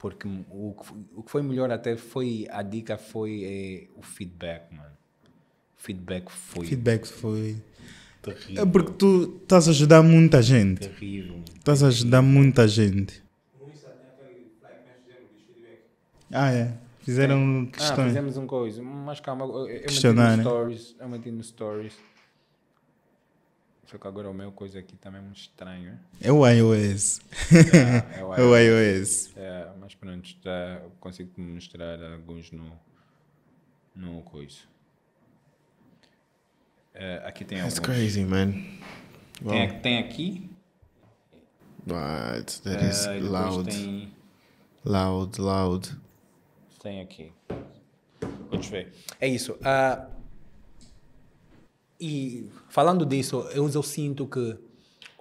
porque o, o que foi melhor até foi, a dica foi é, o feedback, mano. O feedback foi. Feedback foi. Terrível. É porque tu estás a ajudar muita gente. Terrível. Estás a ajudar muita gente. Ah, é. Fizeram é. questões. Ah, fizemos um coisa. Mas calma, eu, eu meti no stories. Eu meti no stories só que agora o meu coisa aqui tá é mesmo estranho. É o iOS. É, é o é iOS. É, mas pronto, tá, consigo mostrar alguns no, no coisa. É, aqui tem That's alguns. crazy, man. Wow. Tem, tem, aqui. What that é, is loud. Tem... Loud, loud. Tem aqui. Vamos ver. É isso. Uh, e falando disso, eu, eu sinto que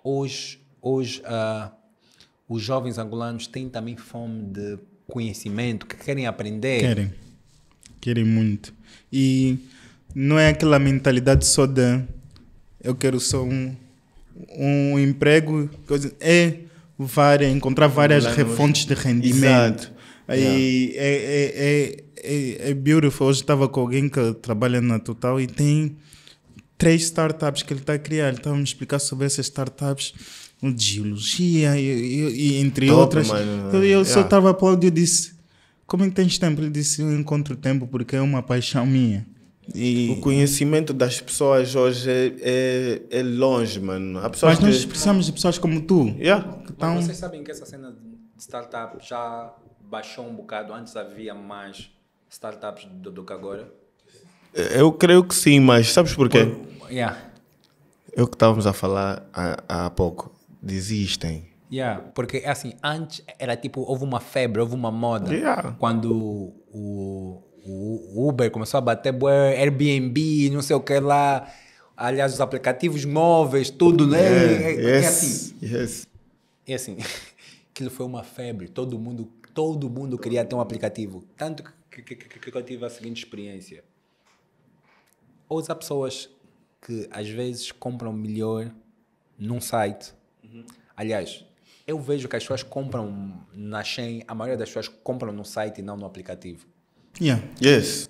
hoje, hoje uh, os jovens angolanos têm também fome de conhecimento, que querem aprender. Querem. Querem muito. E não é aquela mentalidade só de eu quero só um, um emprego. Coisa, é várias, encontrar várias fontes de rendimento. E yeah. é, é, é, é, é beautiful. Hoje estava com alguém que trabalha na Total e tem três startups que ele está a criar. Ele então, estava a me explicar sobre essas startups de geologia e, e, e entre outras. Mano. Eu, eu yeah. só estava é. aplaudir e disse: Como é que tens tempo? Ele disse: Eu encontro tempo porque é uma paixão minha. E... O conhecimento das pessoas hoje é, é, é longe, mano. Mas nós que... precisamos de pessoas como tu. Yeah. Então... vocês sabem que essa cena de startup já baixou um bocado. Antes havia mais startups do, do que agora. Eu creio que sim, mas sabes porquê? Por, yeah. É o que estávamos a falar há, há pouco. Desistem. Yeah, porque é assim, antes era tipo, houve uma febre, houve uma moda. Yeah. Quando o, o Uber começou a bater Airbnb, não sei o que lá. Aliás, os aplicativos móveis, tudo, né? Yeah. É, yes. é assim. Yes. É assim. Aquilo foi uma febre. Todo mundo, todo mundo queria ter um aplicativo. Tanto que, que, que, que eu tive a seguinte experiência. Ou há pessoas que às vezes compram melhor num site. Uhum. Aliás, eu vejo que as pessoas compram na Shein, a maioria das pessoas compram no site e não no aplicativo. Yeah. Yes.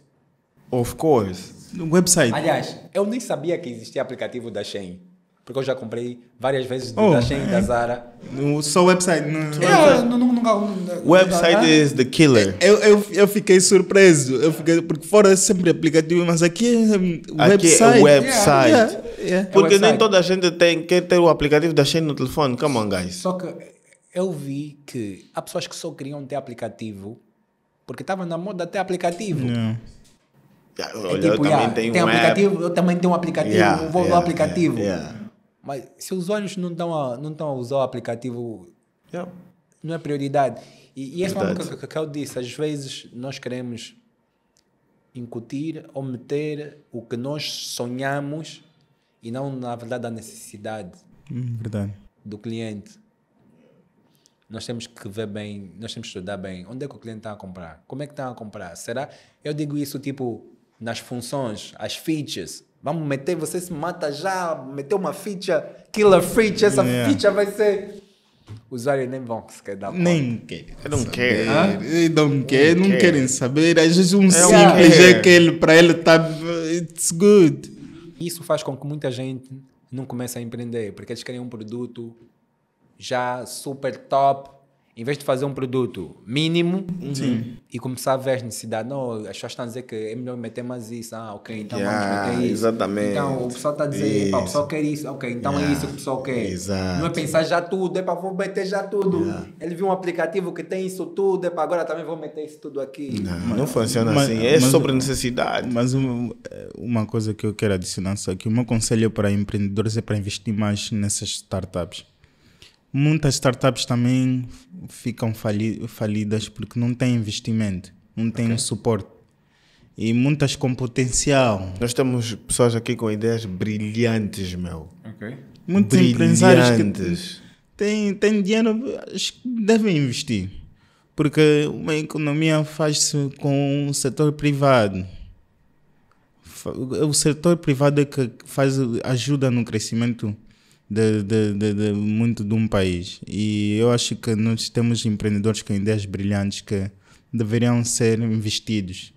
Of course. No website. Aliás, eu nem sabia que existia aplicativo da Shein. Porque eu já comprei várias vezes oh, da Shein, da Zara. No só website. No, eu, no, no, no, website is the killer. Eu, eu, eu fiquei surpreso. Eu fiquei, porque fora é sempre aplicativo, mas aqui é hum, aqui é website. É website. Yeah, yeah. Porque é website. nem toda a gente tem, quer ter o aplicativo da Shein no telefone. Come on, guys. Só que eu vi que há pessoas que só queriam ter aplicativo porque estava na moda ter aplicativo. Yeah. Ah, é olha, é tipo, eu também tenho tem um aplicativo, eu também tenho um aplicativo, vou no aplicativo. Mas se os olhos não estão a, não a usar o aplicativo, yeah. não é prioridade. E, e essa é coisa que, que eu disse, às vezes nós queremos incutir ou meter o que nós sonhamos e não, na verdade, a necessidade hum, do cliente. Nós temos que ver bem, nós temos que estudar bem. Onde é que o cliente está a comprar? Como é que está a comprar? Será? Eu digo isso, tipo, nas funções, as features. Vamos meter, você se mata já, meter uma feature, killer feature, essa yeah. É. feature vai ser. Os usuários é nem vão sequer dar Nem querem. Não querem. Não querem, não querem saber. Às é vezes um simples é que para ele está. It's good. Isso faz com que muita gente não comece a empreender, porque eles querem um produto já super top, em vez de fazer um produto mínimo uhum. e começar a ver as necessidades, não, as pessoas estão a dizer que é melhor meter mais isso, ah, ok, então yeah, vamos meter exatamente. Então o pessoal está a dizer, o pessoal quer isso, ok, então yeah. é isso que o pessoal quer. Exato. Não é pensar já tudo, é para vou meter já tudo. Yeah. Ele viu um aplicativo que tem isso tudo, é para agora também vou meter isso tudo aqui. Não, não funciona mas, assim, é sobre necessidade. Mas uma, eh, uma coisa que eu quero adicionar só aqui, o meu conselho para empreendedores é para investir mais nessas startups Muitas startups também ficam fali falidas porque não têm investimento, não têm okay. suporte. E muitas com potencial. Nós temos pessoas aqui com ideias brilhantes, meu. Ok. Muitos brilhantes. empresários que têm, têm dinheiro, devem investir. Porque uma economia faz-se com o setor privado o setor privado é que faz ajuda no crescimento de, de, de, de, muito de um país. E eu acho que nós temos empreendedores com ideias brilhantes que deveriam ser investidos.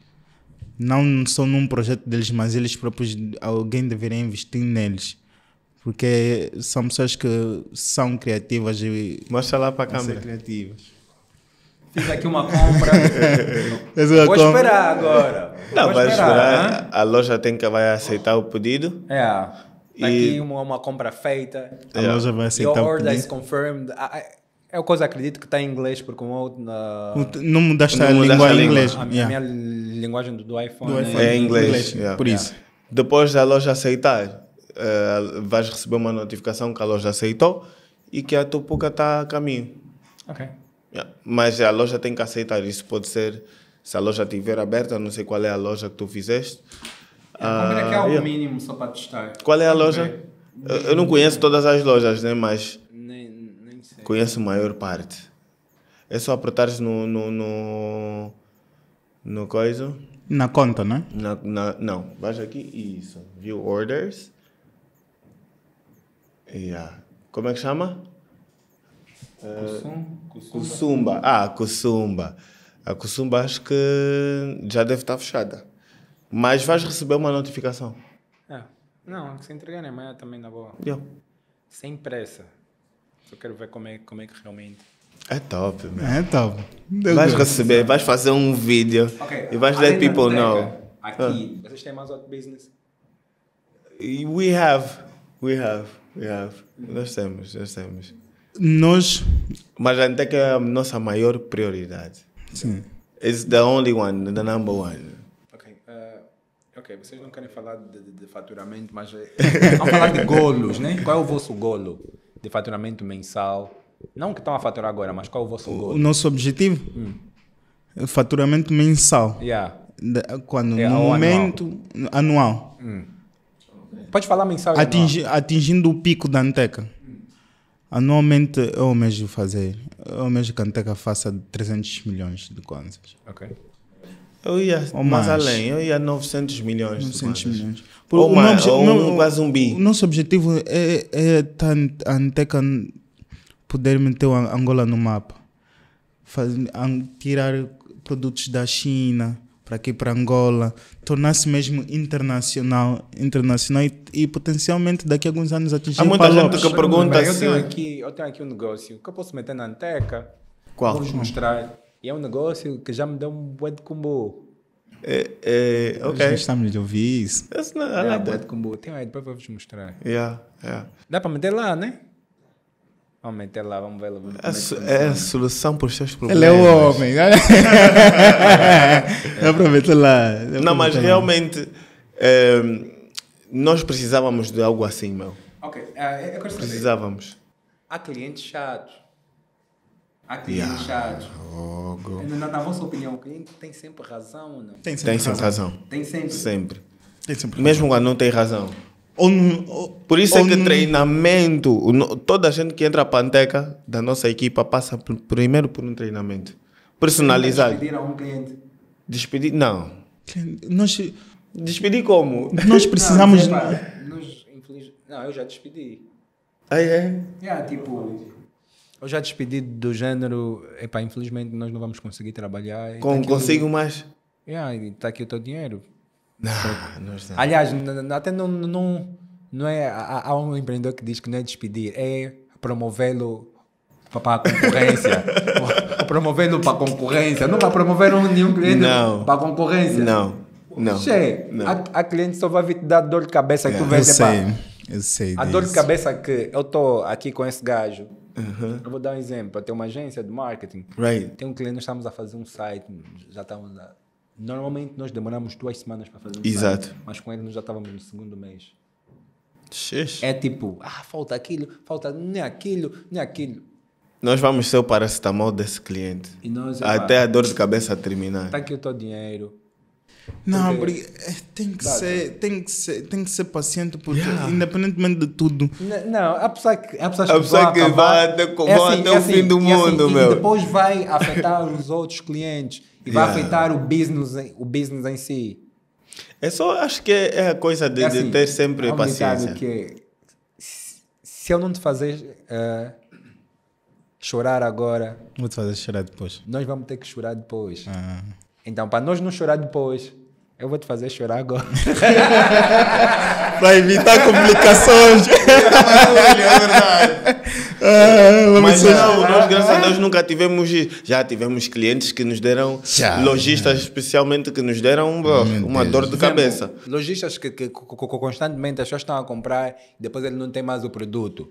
Não só num projeto deles, mas eles próprios, alguém deveria investir neles. Porque são pessoas que são criativas e. Mostra lá para a câmera. criativas. Fiz aqui uma compra. É Vou compra. esperar agora. Não, Vou vai esperar. esperar. Né? A loja tem que vai aceitar o pedido. É. Daqui aqui uma, uma, compra feita. A loja vai aceitar Your order is confirmed. Ah, é, é eu coisa acredito que está em inglês, porque eu, na... não mudaste não a linguagem em inglês. A minha, yeah. minha linguagem do, do, iPhone, do é iPhone, é em inglês. inglês yeah. Por isso. Depois da loja aceitar, uh, vais receber uma notificação que a loja aceitou e que a Tupuca está a caminho. Ok. Mas a loja tem que aceitar. Isso pode ser, se a loja estiver aberta, não sei qual é a loja que tu fizeste, como é que é o eu... mínimo só para testar? Qual é a loja? Eu, eu não conheço todas as lojas, né? Mas nem, nem sei. conheço a maior parte. É só apertar no, no, no, no coisa. Na conta, né? Na, na, não, baixa aqui. Isso. View orders. Yeah. Como é que chama? Eh, Cussumba. Uh, ah, Cussumba. A Cussumba acho que já deve estar tá fechada. Mas vais receber uma notificação. É. Não, se entregar amanhã também na boa. Yeah. Sem pressa. Só quero ver como é, como é que realmente. É top, mano. É top. Deu vais Deus receber, Deus. vais fazer um vídeo okay. e vais let people know. Aqui, ah. vocês têm mais outro business? We have, we have, we have. Uhum. Nós temos, nós temos. Nós. Mas a Anteca é a nossa maior prioridade. Sim. It's the only one, the number one. Ok, vocês não querem falar de, de, de faturamento, mas. Eh, vamos falar de golos, né? Qual é o vosso golo de faturamento mensal? Não que estão a faturar agora, mas qual é o vosso golo? O nosso objetivo? Hum. É faturamento mensal. Yeah. quando? Yeah, é, no momento. Anual. anual. Hum. Pode falar mensal. Atingi, atingindo o pico da Anteca. Hum. Anualmente eu mesmo fazer. Eu mesmo que a Anteca faça 300 milhões de coisas. Ok. Eu ia mais, mais, além, eu ia 900 milhões. 900 milhões. Por, ou o mais, ou não, quase um bi. O nosso objetivo é, é tá, a Anteca poder meter a Angola no mapa. Faz, an, tirar produtos da China para aqui para Angola, tornar-se mesmo internacional, internacional e, e, potencialmente daqui a alguns anos atingir Há muita gente que pergunta eu, assim, eu tenho aqui, eu tenho aqui um negócio que eu posso meter na Anteca, Qual? vou mostrar e é um negócio que já me deu um bué de combo. É, é, ok. A gente está ouvir isso. That's not, I yeah, combo. Tem aí, depois vou vos mostrar. Yeah, yeah. Dá para meter lá, né? Vamos meter lá, vamos ver. Vamos é, su é a solução para os seus problemas. Ele é o homem. Né? para meter lá. Não, mas realmente é, nós precisávamos de algo assim, meu. Ok, uh, eu Precisávamos. Há clientes chatos Há clientes yeah, chatos. Logo. É, na, na, vossa opinião, o cliente tem sempre razão ou não? Tem sempre, tem sempre razão. razão. Tem sempre. Sempre. Tem sempre razão. Mesmo quando não tem razão. Ou, ou, por isso é ou, é que treinamento, toda a gente que entra a panteca da nossa equipa passa por, primeiro por um treinamento. Personalizado. É despedir a um cliente. Despedir? Não. Nós, despedir como? Nós precisamos. Não, não, é, pá, nós, infeliz... não eu já despedi. Ah, é? Yeah, tipo, eu já despedi do género, epá, infelizmente nós não vamos conseguir trabalhar. Com, tá consigo o... mais? Yeah, está aqui o teu dinheiro. Não, não está. É assim. Aliás, até não, não, não é. Há, há um empreendedor que diz que não é despedir, é promovê-lo para a concorrência. promovê-lo para a concorrência. Não para promover nenhum cliente não. para a concorrência. Não. Não. Che, não. A, a, cliente só vai vir te dar dor de cabeça que é, tu vende. Eu sei, eu sei. A disso. dor de cabeça que eu estou aqui com esse gajo Uhum. Eu vou dar um exemplo. Eu tenho uma agência de marketing. Right. Tem um cliente, nós estamos a fazer um site, já estamos a... Normalmente nós demoramos duas semanas para fazer um Exato. site. Mas com ele nós já estávamos no segundo mês. Xis. É tipo, ah, falta aquilo, falta nem é aquilo, nem é aquilo. Nós vamos ser o paracetamol desse cliente. Nós, Até ah, a dor de cabeça terminar. Está aqui o teu dinheiro não, porque, porque eh, tem que, ser, tem que ser, tem que ser paciente porque yeah. independentemente de tudo. Não, não há pessoa que há pessoas que, pessoa que acabar, vai até, é assim, até é o assim, fim do é assim, mundo, assim, meu. E depois vai afetar os outros clientes e yeah. vai afetar o business, o business em si. É só acho que é, é a coisa de, é de assim, ter sempre paciência. Que, se eu não te fazer uh, chorar agora, vou te fazer chorar depois. Nós vamos ter que chorar depois. Uhum. Então, para nós não chorar depois, eu vou te fazer chorar agora. para evitar complicações. é verdade. É, Mas não, nós, graças a Deus, nunca tivemos. Já tivemos clientes que nos deram. Já, lojistas, é. especialmente, que nos deram bro, uma dor de cabeça. Lojistas que, que, que, constantemente as pessoas estão a comprar depois ele não tem mais o produto.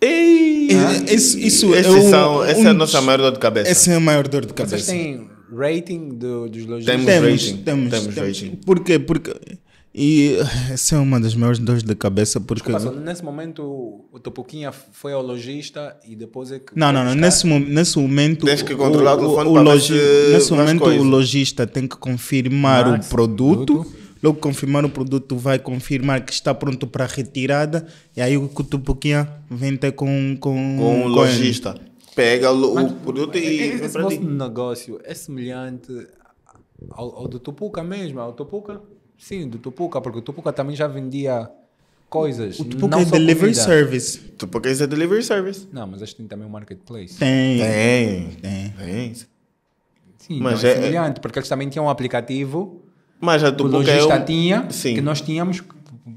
Ei, ah, isso, isso é um, essa um, é a nossa maior dor de cabeça. Essa é a maior dor de cabeça. Vocês têm rating do, dos lojistas? Temos, temos, rating. Temos, temos, rating. Porquê? Porque... E essa é uma das maiores dores de cabeça porque... Desculpa, nesse momento o Topuquinha foi ao lojista e depois é que... Não, não, não. Nesse, nesse momento... Tens que controlar o, telefone o, o logi... Nesse momento o lojista tem que confirmar Mas, o produto, Logo confirmar o produto vai confirmar que está pronto para retirada e aí o Topuquinha vem até com... Com, com o lojista pega o, produto e. Esse vosso negócio é semelhante ao, ao do Tupuca mesmo, ao Tupuca? Sim, do Tupuca, porque o Tupuca também já vendia coisas. O Tupuca é delivery comida. service. Tupuca é delivery service. Não, mas acho que tem também um marketplace. Tem. Tem. Tem. tem. Sim, mas não, é, é semelhante, porque eles também tinham um aplicativo. Mas a Tupuca o é lojista um... tinha, Sim. que nós tínhamos,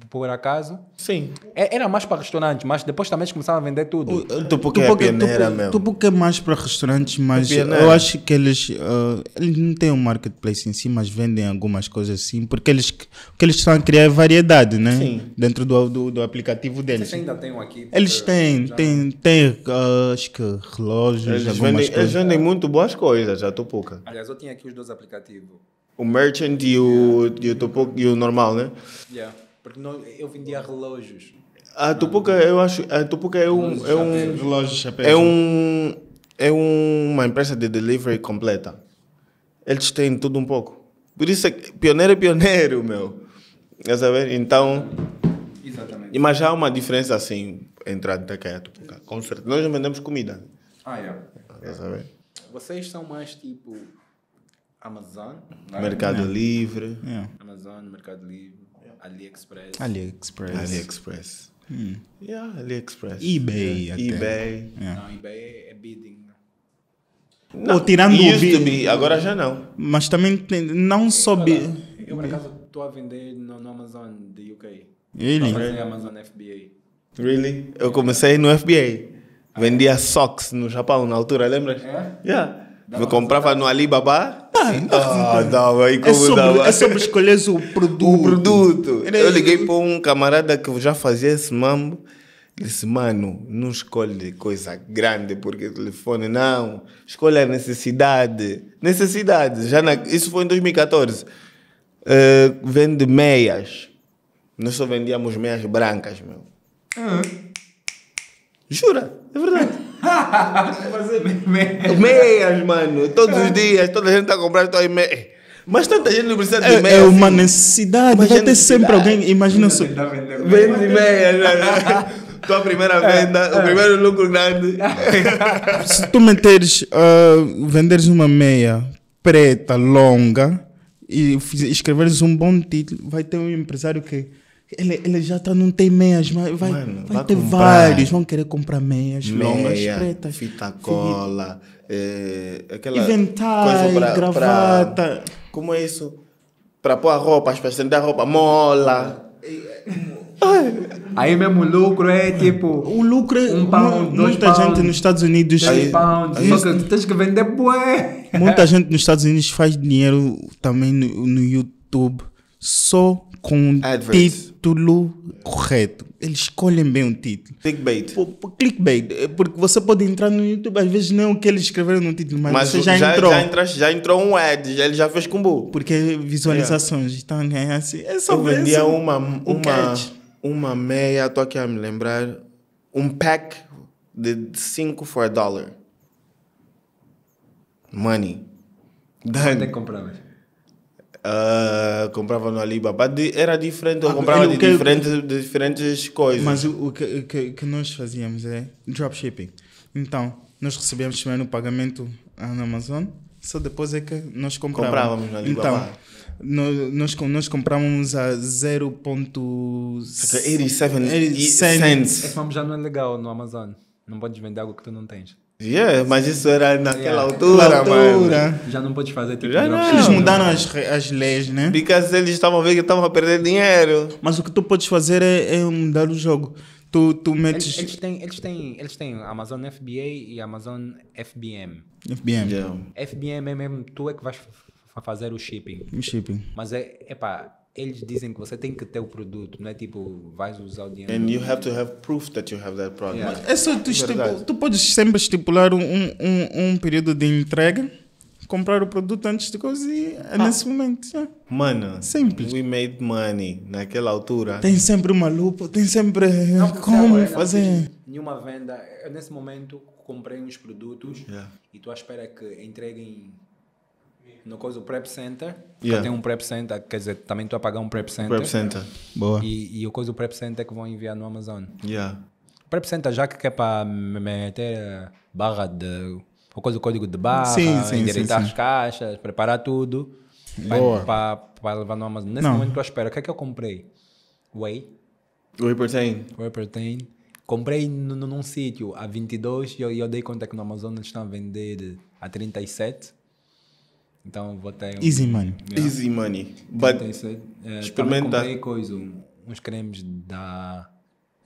por acaso. Sim. É, era mais para restaurantes, mas depois também começaram a vender tudo. O, tupuca, é, é pioneira mesmo. é mais para restaurantes, é mas eu acho que eles, uh, eles não têm um marketplace em si, mas vendem algumas coisas assim, porque eles, porque eles estão a criar é variedade, né? Sim. Dentro do, do, do aplicativo deles. Vocês ainda têm um aqui? Tipo, eles têm, já... têm, têm uh, acho que relógios, eles algumas vendem, coisas. Eles vendem muito boas coisas, já Tupuca. Aliás, eu tinha aqui os dois aplicativos. O merchant e o, yeah. e o, e o normal, né? Yeah. Porque não, eu vendia relógios. A Tupuca, eu acho, a Tupuca é um, é um, é um, é uma empresa de delivery completa. Eles têm tudo um pouco. Por isso é que pioneiro é pioneiro, meu. Quer saber? Então, Exatamente. mas há uma diferença assim entre a Teca e a Tupuca. Com certeza. Nós não vendemos comida. Ah, é Quer saber? Vocês são mais tipo Amazon? É? Mercado é? Livre. Amazon, Mercado Livre. AliExpress. AliExpress. AliExpress. Hmm. Yeah, AliExpress. eBay. Yeah. É. eBay. Yeah. É. Não, eBay é bidding. Né? Não, Ou tirando o bidding. agora já não. Mas também tem, não só bidding. Eu, por acaso, estou a vender no, no Amazon de UK. Really? Amazon FBA. Really? Eu comecei no FBA. Ah, Vendia é? socks no Japão na altura, lembras? É? Yeah. Me comprava no Alibaba? Ah, não, aí ah, é sobre, É sobre escolher o produto. O produto. Eu é- liguei para um camarada que já fazia esse mambo. disse, mano, não escolhe coisa grande porque telefone, não. Escolhe a necessidade. Necessidade. Já na, isso foi em 2014. Uh, eh, vende meias. Nós só vendíamos meias brancas, meu. Ah. Jura? É verdade meias. meias, mano. Todos os é. dias, toda a gente está a comprar tuas meias. Mas tanta gente não precisa de é, meias. É assim. uma necessidade. Vai ter sempre alguém. Imagina só. Vende meias. É. Tua primeira venda, é, o é. primeiro lucro grande. Se tu meteres, uh, venderes uma meia preta, longa, e escreveres um bom título, vai ter um empresário que ele, ele já tá, não tem meias, mas vai, Mano, vai, vai ter vários. Vão querer comprar meias, Meia, pretas. Fita cola, é, aquela. Inventar, pra, gravata. Pra, como é isso? Para pôr a roupa, para estender a roupa, mola. Aí mesmo o lucro é tipo. O lucro é. Um pound, dois muita gente nos Estados Unidos. Aí, pounds, só que tu tens que vender bué. Muita gente nos Estados Unidos faz dinheiro também no, no YouTube só com Adverts. título correto. Eles escolhem bem o título. Clickbait. P clickbait. É porque você pode entrar no YouTube, às vezes não é o que eles escreveram no título, mas, mas você já, já entrou. Já, já entrou um ad, já, ele já fez combo. Porque visualizações é. estão ganhando assim. É só Eu vendia isso. uma, uma, uma meia, estou aqui a me lembrar, um pack de 5 for a dollar. Money. dá é que compravas? Uh, comprava no Alibaba, era diferente, eu ah, comprava ah, de, diferentes, de diferentes coisas. Mas o, o que, que, que, nós fazíamos é dropshipping. Então, nós recebíamos primeiro o pagamento ah, na Amazon, só depois é que nós comprávamos. comprávamos no Alibaba. Então, nós, nós comprávamos a 0.87 é cents. É, já não é legal no Amazon. Não podes vender algo que tu não tens. Yeah, mas isso era naquela yeah. É. altura, né? altura. Já não podes fazer tipo não. Eles mudaram as, as leis, né? porque eles estavam vendo que estavam a perder dinheiro. Mas o que tu podes fazer é, é mudar o jogo. Tu, tu metes. Eles, eles, têm, eles, têm, eles têm Amazon FBA e Amazon FBM. FBM. Yeah. FBM é mesmo, tu é que vais fazer o shipping. O shipping. Mas é, epá, eles dizem que você tem que ter o produto, não é tipo, vais usar o dinheiro. And you have to have proof that you have that product. Yeah. é só tu, é tu podes sempre estipular um, um, um período de entrega, comprar o produto antes de coisa e é ah. nesse momento. Yeah. Mano, simples. We made money naquela altura. Tem sempre uma lupa, tem sempre não, como fazer. Não, nenhuma venda, nesse momento comprei uns produtos yeah. e tu à espera que entreguem no coisa, o Prep Center. Yeah. Tem um Prep Center, quer dizer, também estou a pagar um Prep Center. Prep Center, boa. E, e o coisa, o Prep Center é que vão enviar no Amazon. Yeah. Prep Center, já que é para meter barra de. ou coisa, o código de barra, sim, sim, sim, as caixas, preparar tudo. Boa. Para, para levar no Amazon. Nesse Não. momento estou à espera. o que é que eu comprei? Whey. Whey protein. Whey protein. Comprei num, num sítio a 22 e eu, eu, dei conta que no Amazon eles estão a vender a 37. Então botei um. Easy money. Yeah. Easy money. Então, But uh, experimenta. Comprei coisa, uns cremes da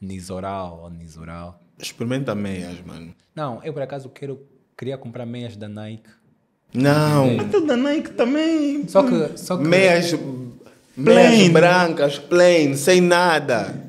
Nisoral ou Nisoral. Experimenta meias, mano. Não, eu por acaso quero, queria comprar meias da Nike. Não. Até então, da Nike também. Só que. Só que meias, meias brancas, plain, sem nada.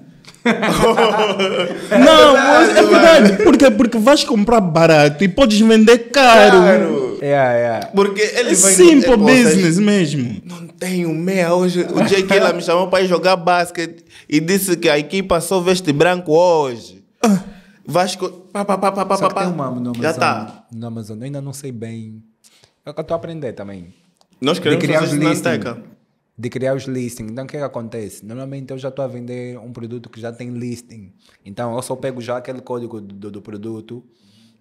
não, mas é verdade. Porque, porque vais comprar barato e podes vender caro. caro. Yeah, é, yeah. É. Porque ele é vai simple business mesmo. Não tenho meia hoje. O dia que ela me chamou para ir jogar basquete e disse que a equipa só veste branco hoje. Ah. Vasco. Pá, pá, pá, pá, só pá, pá. Tem uma no Já tá. No Amazon, eu ainda não sei bem. Eu estou a aprender também. Nós queremos criar fazer isso de criar os listings. Então, o que, é que acontece? Normalmente eu já estou a vender um produto que já tem listing. Então, eu só pego já aquele código do, do produto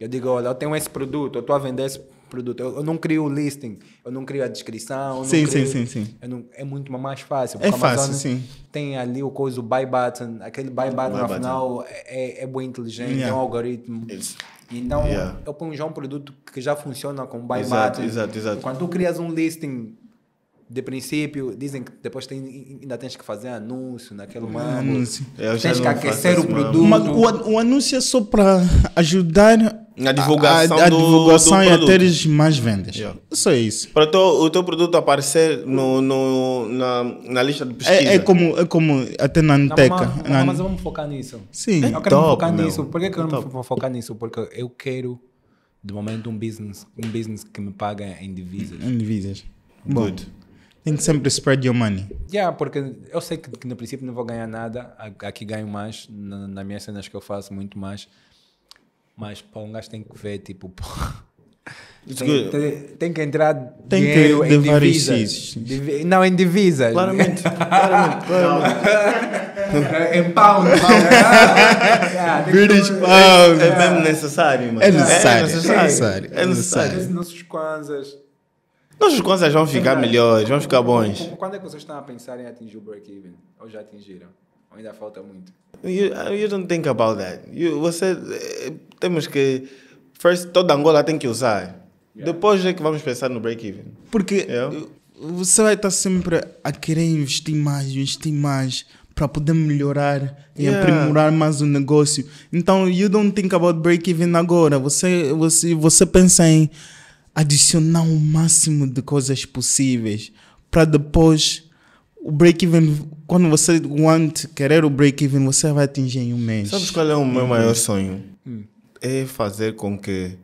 eu digo, olha, eu tenho esse produto, eu estou a vender esse produto. Eu, eu, não crio o listing, eu não crio a descrição. Sim, crio, sim, sim, sim, não, é muito mais fácil. É fácil, sim. Tem ali o coisa, o buy button. Aquele buy button, buy afinal, button. É, é, é bem inteligente, yeah. é um algoritmo. It's, então, yeah. eu ponho já um produto que já funciona com buy exato, button. Exato, exato. Quando tu crias um listing de princípio, dizem que depois tem, ainda tens que fazer anúncio naquele hum, mambo. Anúncio. É, tens que aquecer o produto. Mas o, o, anúncio é só para ajudar na divulgação, a, a, a divulgação do, do e a teres mais vendas. Yeah. Só isso. Para o teu, produto aparecer no, no na, na, lista de pesquisa. É, é, como, é como até na Anteca. Não, mas, na... mas vamos focar nisso. Sim. Eu é quero top, focar meu. nisso. Por que, que eu é não vou focar nisso? Porque eu quero, de momento, um business, um business que me paga em divisas. Em divisas. Good. Tem que sempre spread your money. Yeah, porque eu sei que, que no princípio não vou ganhar nada, aqui ganho mais, na, nas minhas cenas que eu faço, muito mais. Mas pô, um gajo tem que ver, tipo, pô, tem, tem, que entrar tem que em divisas. Divi, não, em divisas. Claramente, claramente, claramente. em é, é pound. British pound. É, mesmo necessário, mano. É, é necessário. É necessário. É necessário. É necessário. É necessário. É necessário. É necessário. Nossos coisas vão é ficar melhores, vão ficar bons. Quando é que vocês estão a pensar em atingir o break-even? Ou já atingiram? Ou ainda falta muito? You, you don't think about that. You, você, eh, temos que... First, toda Angola tem que usar. Yeah. Depois é que vamos pensar no break-even. Porque yeah. Eh, você vai estar sempre a querer investir mais, investir mais para poder melhorar e yeah. aprimorar mais o negócio. Então, you don't think about break-even agora. Você, você, você pensa em adicionar o máximo de coisas possíveis para depois o break-even, quando você want, querer o break-even, você vai atingir em um mês. Sabes qual é o meu maior sonho? Hum. É fazer com que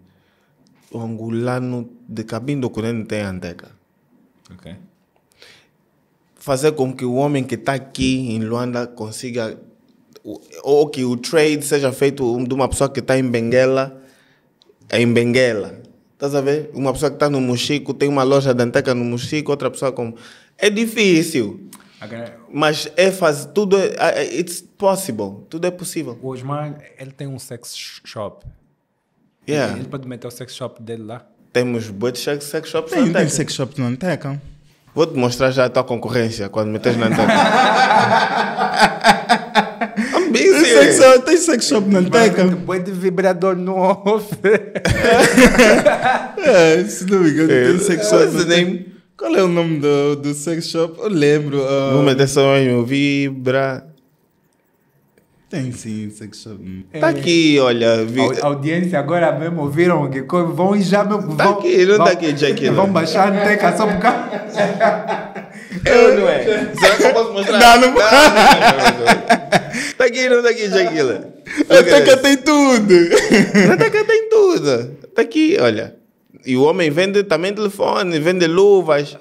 o angolano de cabine do Corrente tenha anteca. Ok. Fazer com que o homem que está aqui em Luanda consiga. Ou que o trade seja feito de uma pessoa que está em Benguela, em Benguela. Estás a ver? Uma pessoa que está no Mochico tem uma loja de anteca no Mochico, outra pessoa como. É difícil. mas é fácil. Tudo é, é. It's possible. Tudo é possível. O Osmar, ele tem um sex shop. Yeah. Ele, ele pode meter o sex shop dele lá. Temos boas sex, sex shops tem, na Anteca. Tem sex shop na Anteca. Vou-te mostrar já a tua concorrência quando metes na Anteca. sex tem sex shop na Anteca? Põe de vibrador no off. é, se não me engano, tem é, sex shop. Nem... Qual é o nome do, do sex shop? Eu lembro. Uh... Numa dessa sonho, vibra. Tem sim, sex shop. Tá é. Tá aqui, olha. Vi... A, audiência agora mesmo ouviram que vão e já mesmo. Tá aqui, não tá vão, tá aqui, Jaquila. Vão baixar a teca só por causa. Eu é não é. Será que eu posso mostrar? Não, não, não, não, não, não, não. Pra não tá aqui, Jaquila? Ataca tem tudo. Ataca tem tudo. Tá aqui, olha. E o homem vende também telefone, vende luvas.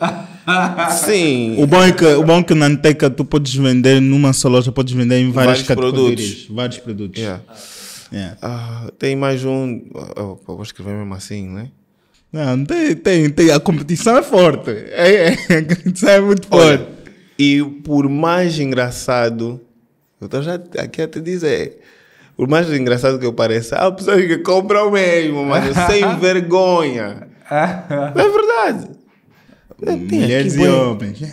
Sim. O bom é que, o bom é que na Anteca tu podes vender numa só loja, podes vender em várias vários categorias. Produtos. Vários produtos. Yeah. Yeah. Ah, tem mais um. Ah, oh, vou escrever mesmo assim, né? Não, tem, tem, tem. A competição é forte. É, é, a competição é muito forte. Olha, e por mais engraçado então já aqui até dizer. É, por mais engraçado que eu pareça, há pessoas que compram mesmo, mas é sem vergonha. Não é verdade. É, mulheres e homens.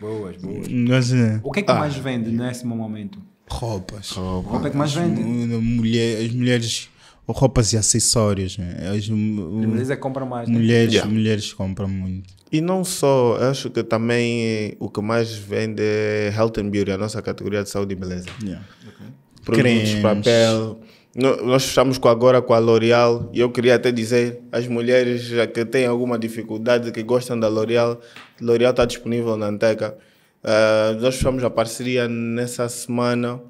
boas, boas. O que é que ah. mais vende nesse momento? Roupas. Roupa, Roupa é que mais vende? Mulher, as mulheres roupas e acessórios. Né? As, mulheres é compram mais. Né? Mulheres, yeah. mulheres compram muito. E não só, acho que também eh, o que mais vende é Health and Beauty, a nossa categoria de saúde e beleza. Yeah. Okay. Produtos, papel. Nós fechamos com agora com a L'Oréal e eu queria até dizer as mulheres que têm alguma dificuldade, que gostam da L'Oréal, L'Oréal está disponível na Anteca. Uh, nós fechamos a parceria nessa semana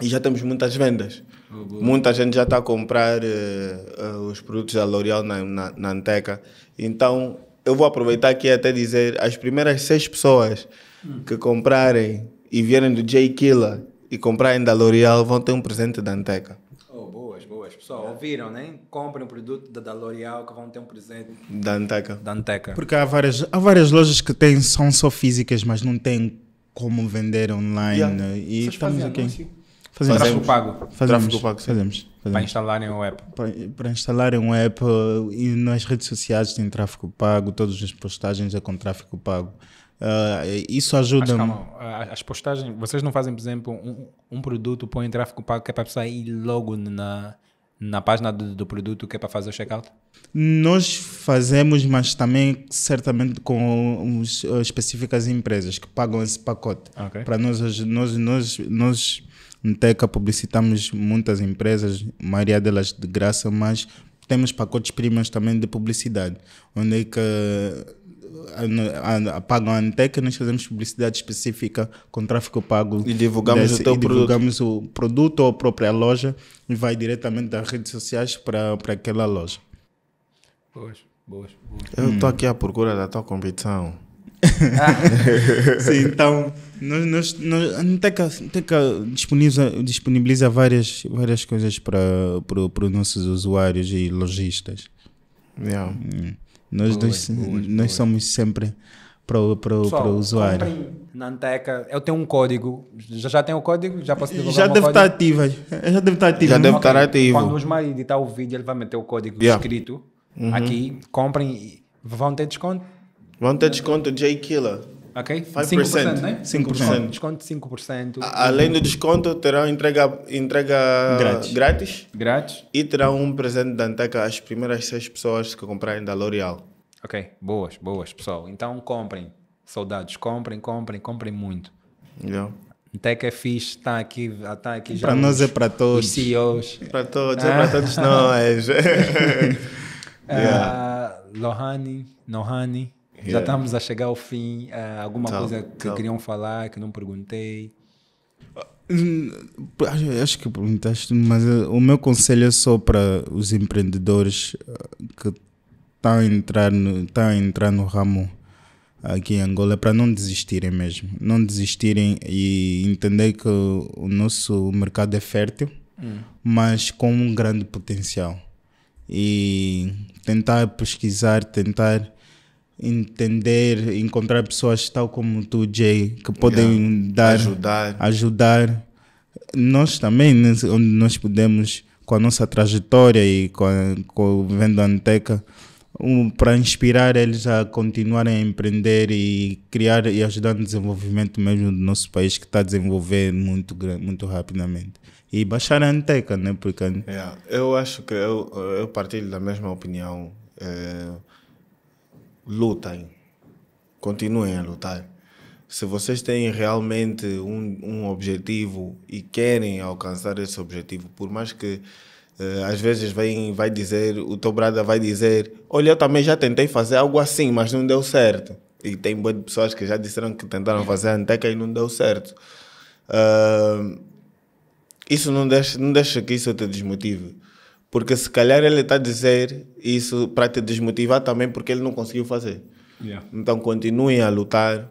e já temos muitas vendas. Muita gente já está a comprar uh, uh, os produtos da L'Oréal na, na, na, Anteca. Então, eu vou aproveitar aqui até dizer: as primeiras seis pessoas que comprarem e vierem do J. Killa e comprarem da L'Oréal vão ter um presente da Anteca. Oh, boas, boas. Pessoal, ouviram, né? Comprem um produto da, L'Oreal L'Oréal que vão ter um presente. Da Anteca. Da Anteca. Porque há várias, há várias lojas que têm, são só físicas, mas não têm como vender online. Yeah. Eh, e Vocês estamos aqui. Anúncio? Fazemos. Tráfego pago. Fazemos. Tráfego pago, fazemos. fazemos. Para instalarem o app. Para, para instalarem um app eh, e nas redes sociais tem tráfego pago, todas as postagens é com tráfego pago. Uh, isso ajuda. Mas, calma, as postagens, vocês não fazem, por exemplo, um, um produto, põem tráfego pago que é para a pessoa ir logo na, na página do, do, produto que é para fazer o checkout? Nós fazemos, mas também certamente com os, específicas empresas que pagam esse pacote. Okay. Para nós, nós, nós, nós no Teca publicitamos muitas empresas, a maioria delas de graça, mas temos pacotes primas também de publicidade, onde é que eh, pagam a Anteca, nós fazemos publicidade específica com tráfego pago. E divulgamos desse, o teu divulgamos produto. o produto ou a própria loja e vai diretamente das redes sociais para aquela loja. Boas, boas, boas. Eu estou aqui à procura da tua competição. Sim, então nós, nós, nós, a Teca, disponibiliza, disponibiliza várias, várias coisas para, os nossos usuários e lojistas. Yeah. Hum. Nós, boa, nós, boa, nós boa. somos sempre para, o usuário. Na Anteca, eu tenho um código. Já, já tenho o código? Já posso divulgar Já deve estar ativa. Já deve estar ativa. Já deve okay. estar ativo. Quando o Osmar editar o vídeo, ele vai meter o código yeah. escrito uhum. aqui. Comprem, vão ter desconto. Vão ter desconto de J Killer. Ok? 5%, né? 5%. Desconto de 5%. A, além do desconto, terão entrega, entrega grátis. grátis. grátis. E terão um presente da Anteca às primeiras 6 pessoas que comprarem da L'Oreal. Ok, boas, boas, pessoal. Então comprem, soldados, comprem, comprem, comprem muito. Yeah. Tech é fixe, está aqui, está aqui já. Para nós é para todos. Os CEOs. Para todos, é para ah. todos nós. Ah, yeah. uh, Lohani, Nohani. Yeah. Já é. estamos a chegar ao fim. Uh, alguma tá, coisa que tá. queriam falar que não perguntei? Ah, acho que perguntaste, mas eh, o meu conselho é só para os empreendedores eh, que estão tá a entrar no, estão a entrar no ramo aqui em Angola é para não desistirem mesmo. Não desistirem e entender que o nosso mercado é fértil, hum. mas com um grande potencial. E tentar pesquisar, tentar entender, encontrar pessoas tal como tu, Jay, que podem yeah. dar, ajudar. ajudar. Nós também, né, onde nós podemos, com a nossa trajetória e com, a, com vendo a Anteca, um, para inspirar eles a continuarem a empreender e criar e ajudar no desenvolvimento mesmo do nosso país, que está a desenvolver muito, muito rapidamente. E baixar a Anteca, né? Porque... Yeah. Eu acho que eu, eu partilho da mesma opinião. Eh, lutem, continuem a lutar. Se vocês têm realmente um, um objetivo e querem alcançar esse objetivo, por mais que uh, às vezes vem, vai dizer, o teu brada vai dizer: Olha, eu também já tentei fazer algo assim, mas não deu certo. E tem boas pessoas que já disseram que tentaram fazer Anteca e não deu certo. Uh, isso não deixa, não deixa que isso te desmotive. Porque se calhar ele está a dizer isso para te desmotivar também porque ele não conseguiu fazer. Yeah. Então continue a lutar.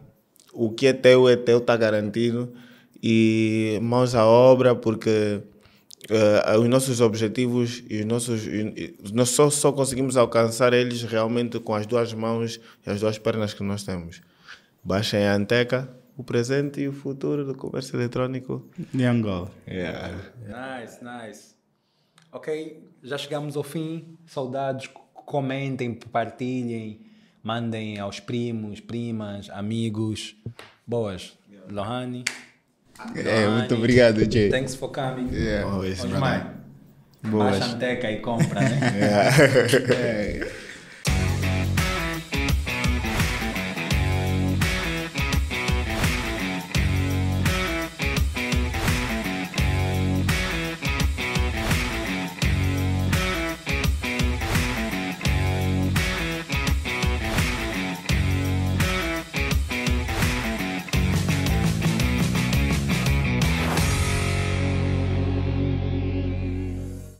O que é teu é teu, está garantido. E mãos à obra, porque uh, os nossos objetivos e os nossos. E, nós só, só conseguimos alcançar eles realmente com as duas mãos e as duas pernas que nós temos. Baixem a Anteca, o presente e o futuro do comércio eletrônico de Angola. Yeah. Nice, nice. Ok, já chegamos ao fim. Saudades, comentem, partilhem, mandem aos primos, primas, amigos. Boas. Lohani. É, muito obrigado, Jay. Thanks for coming. Yeah. Always, oh, Boas. Baixa a e compra, né? yeah. é.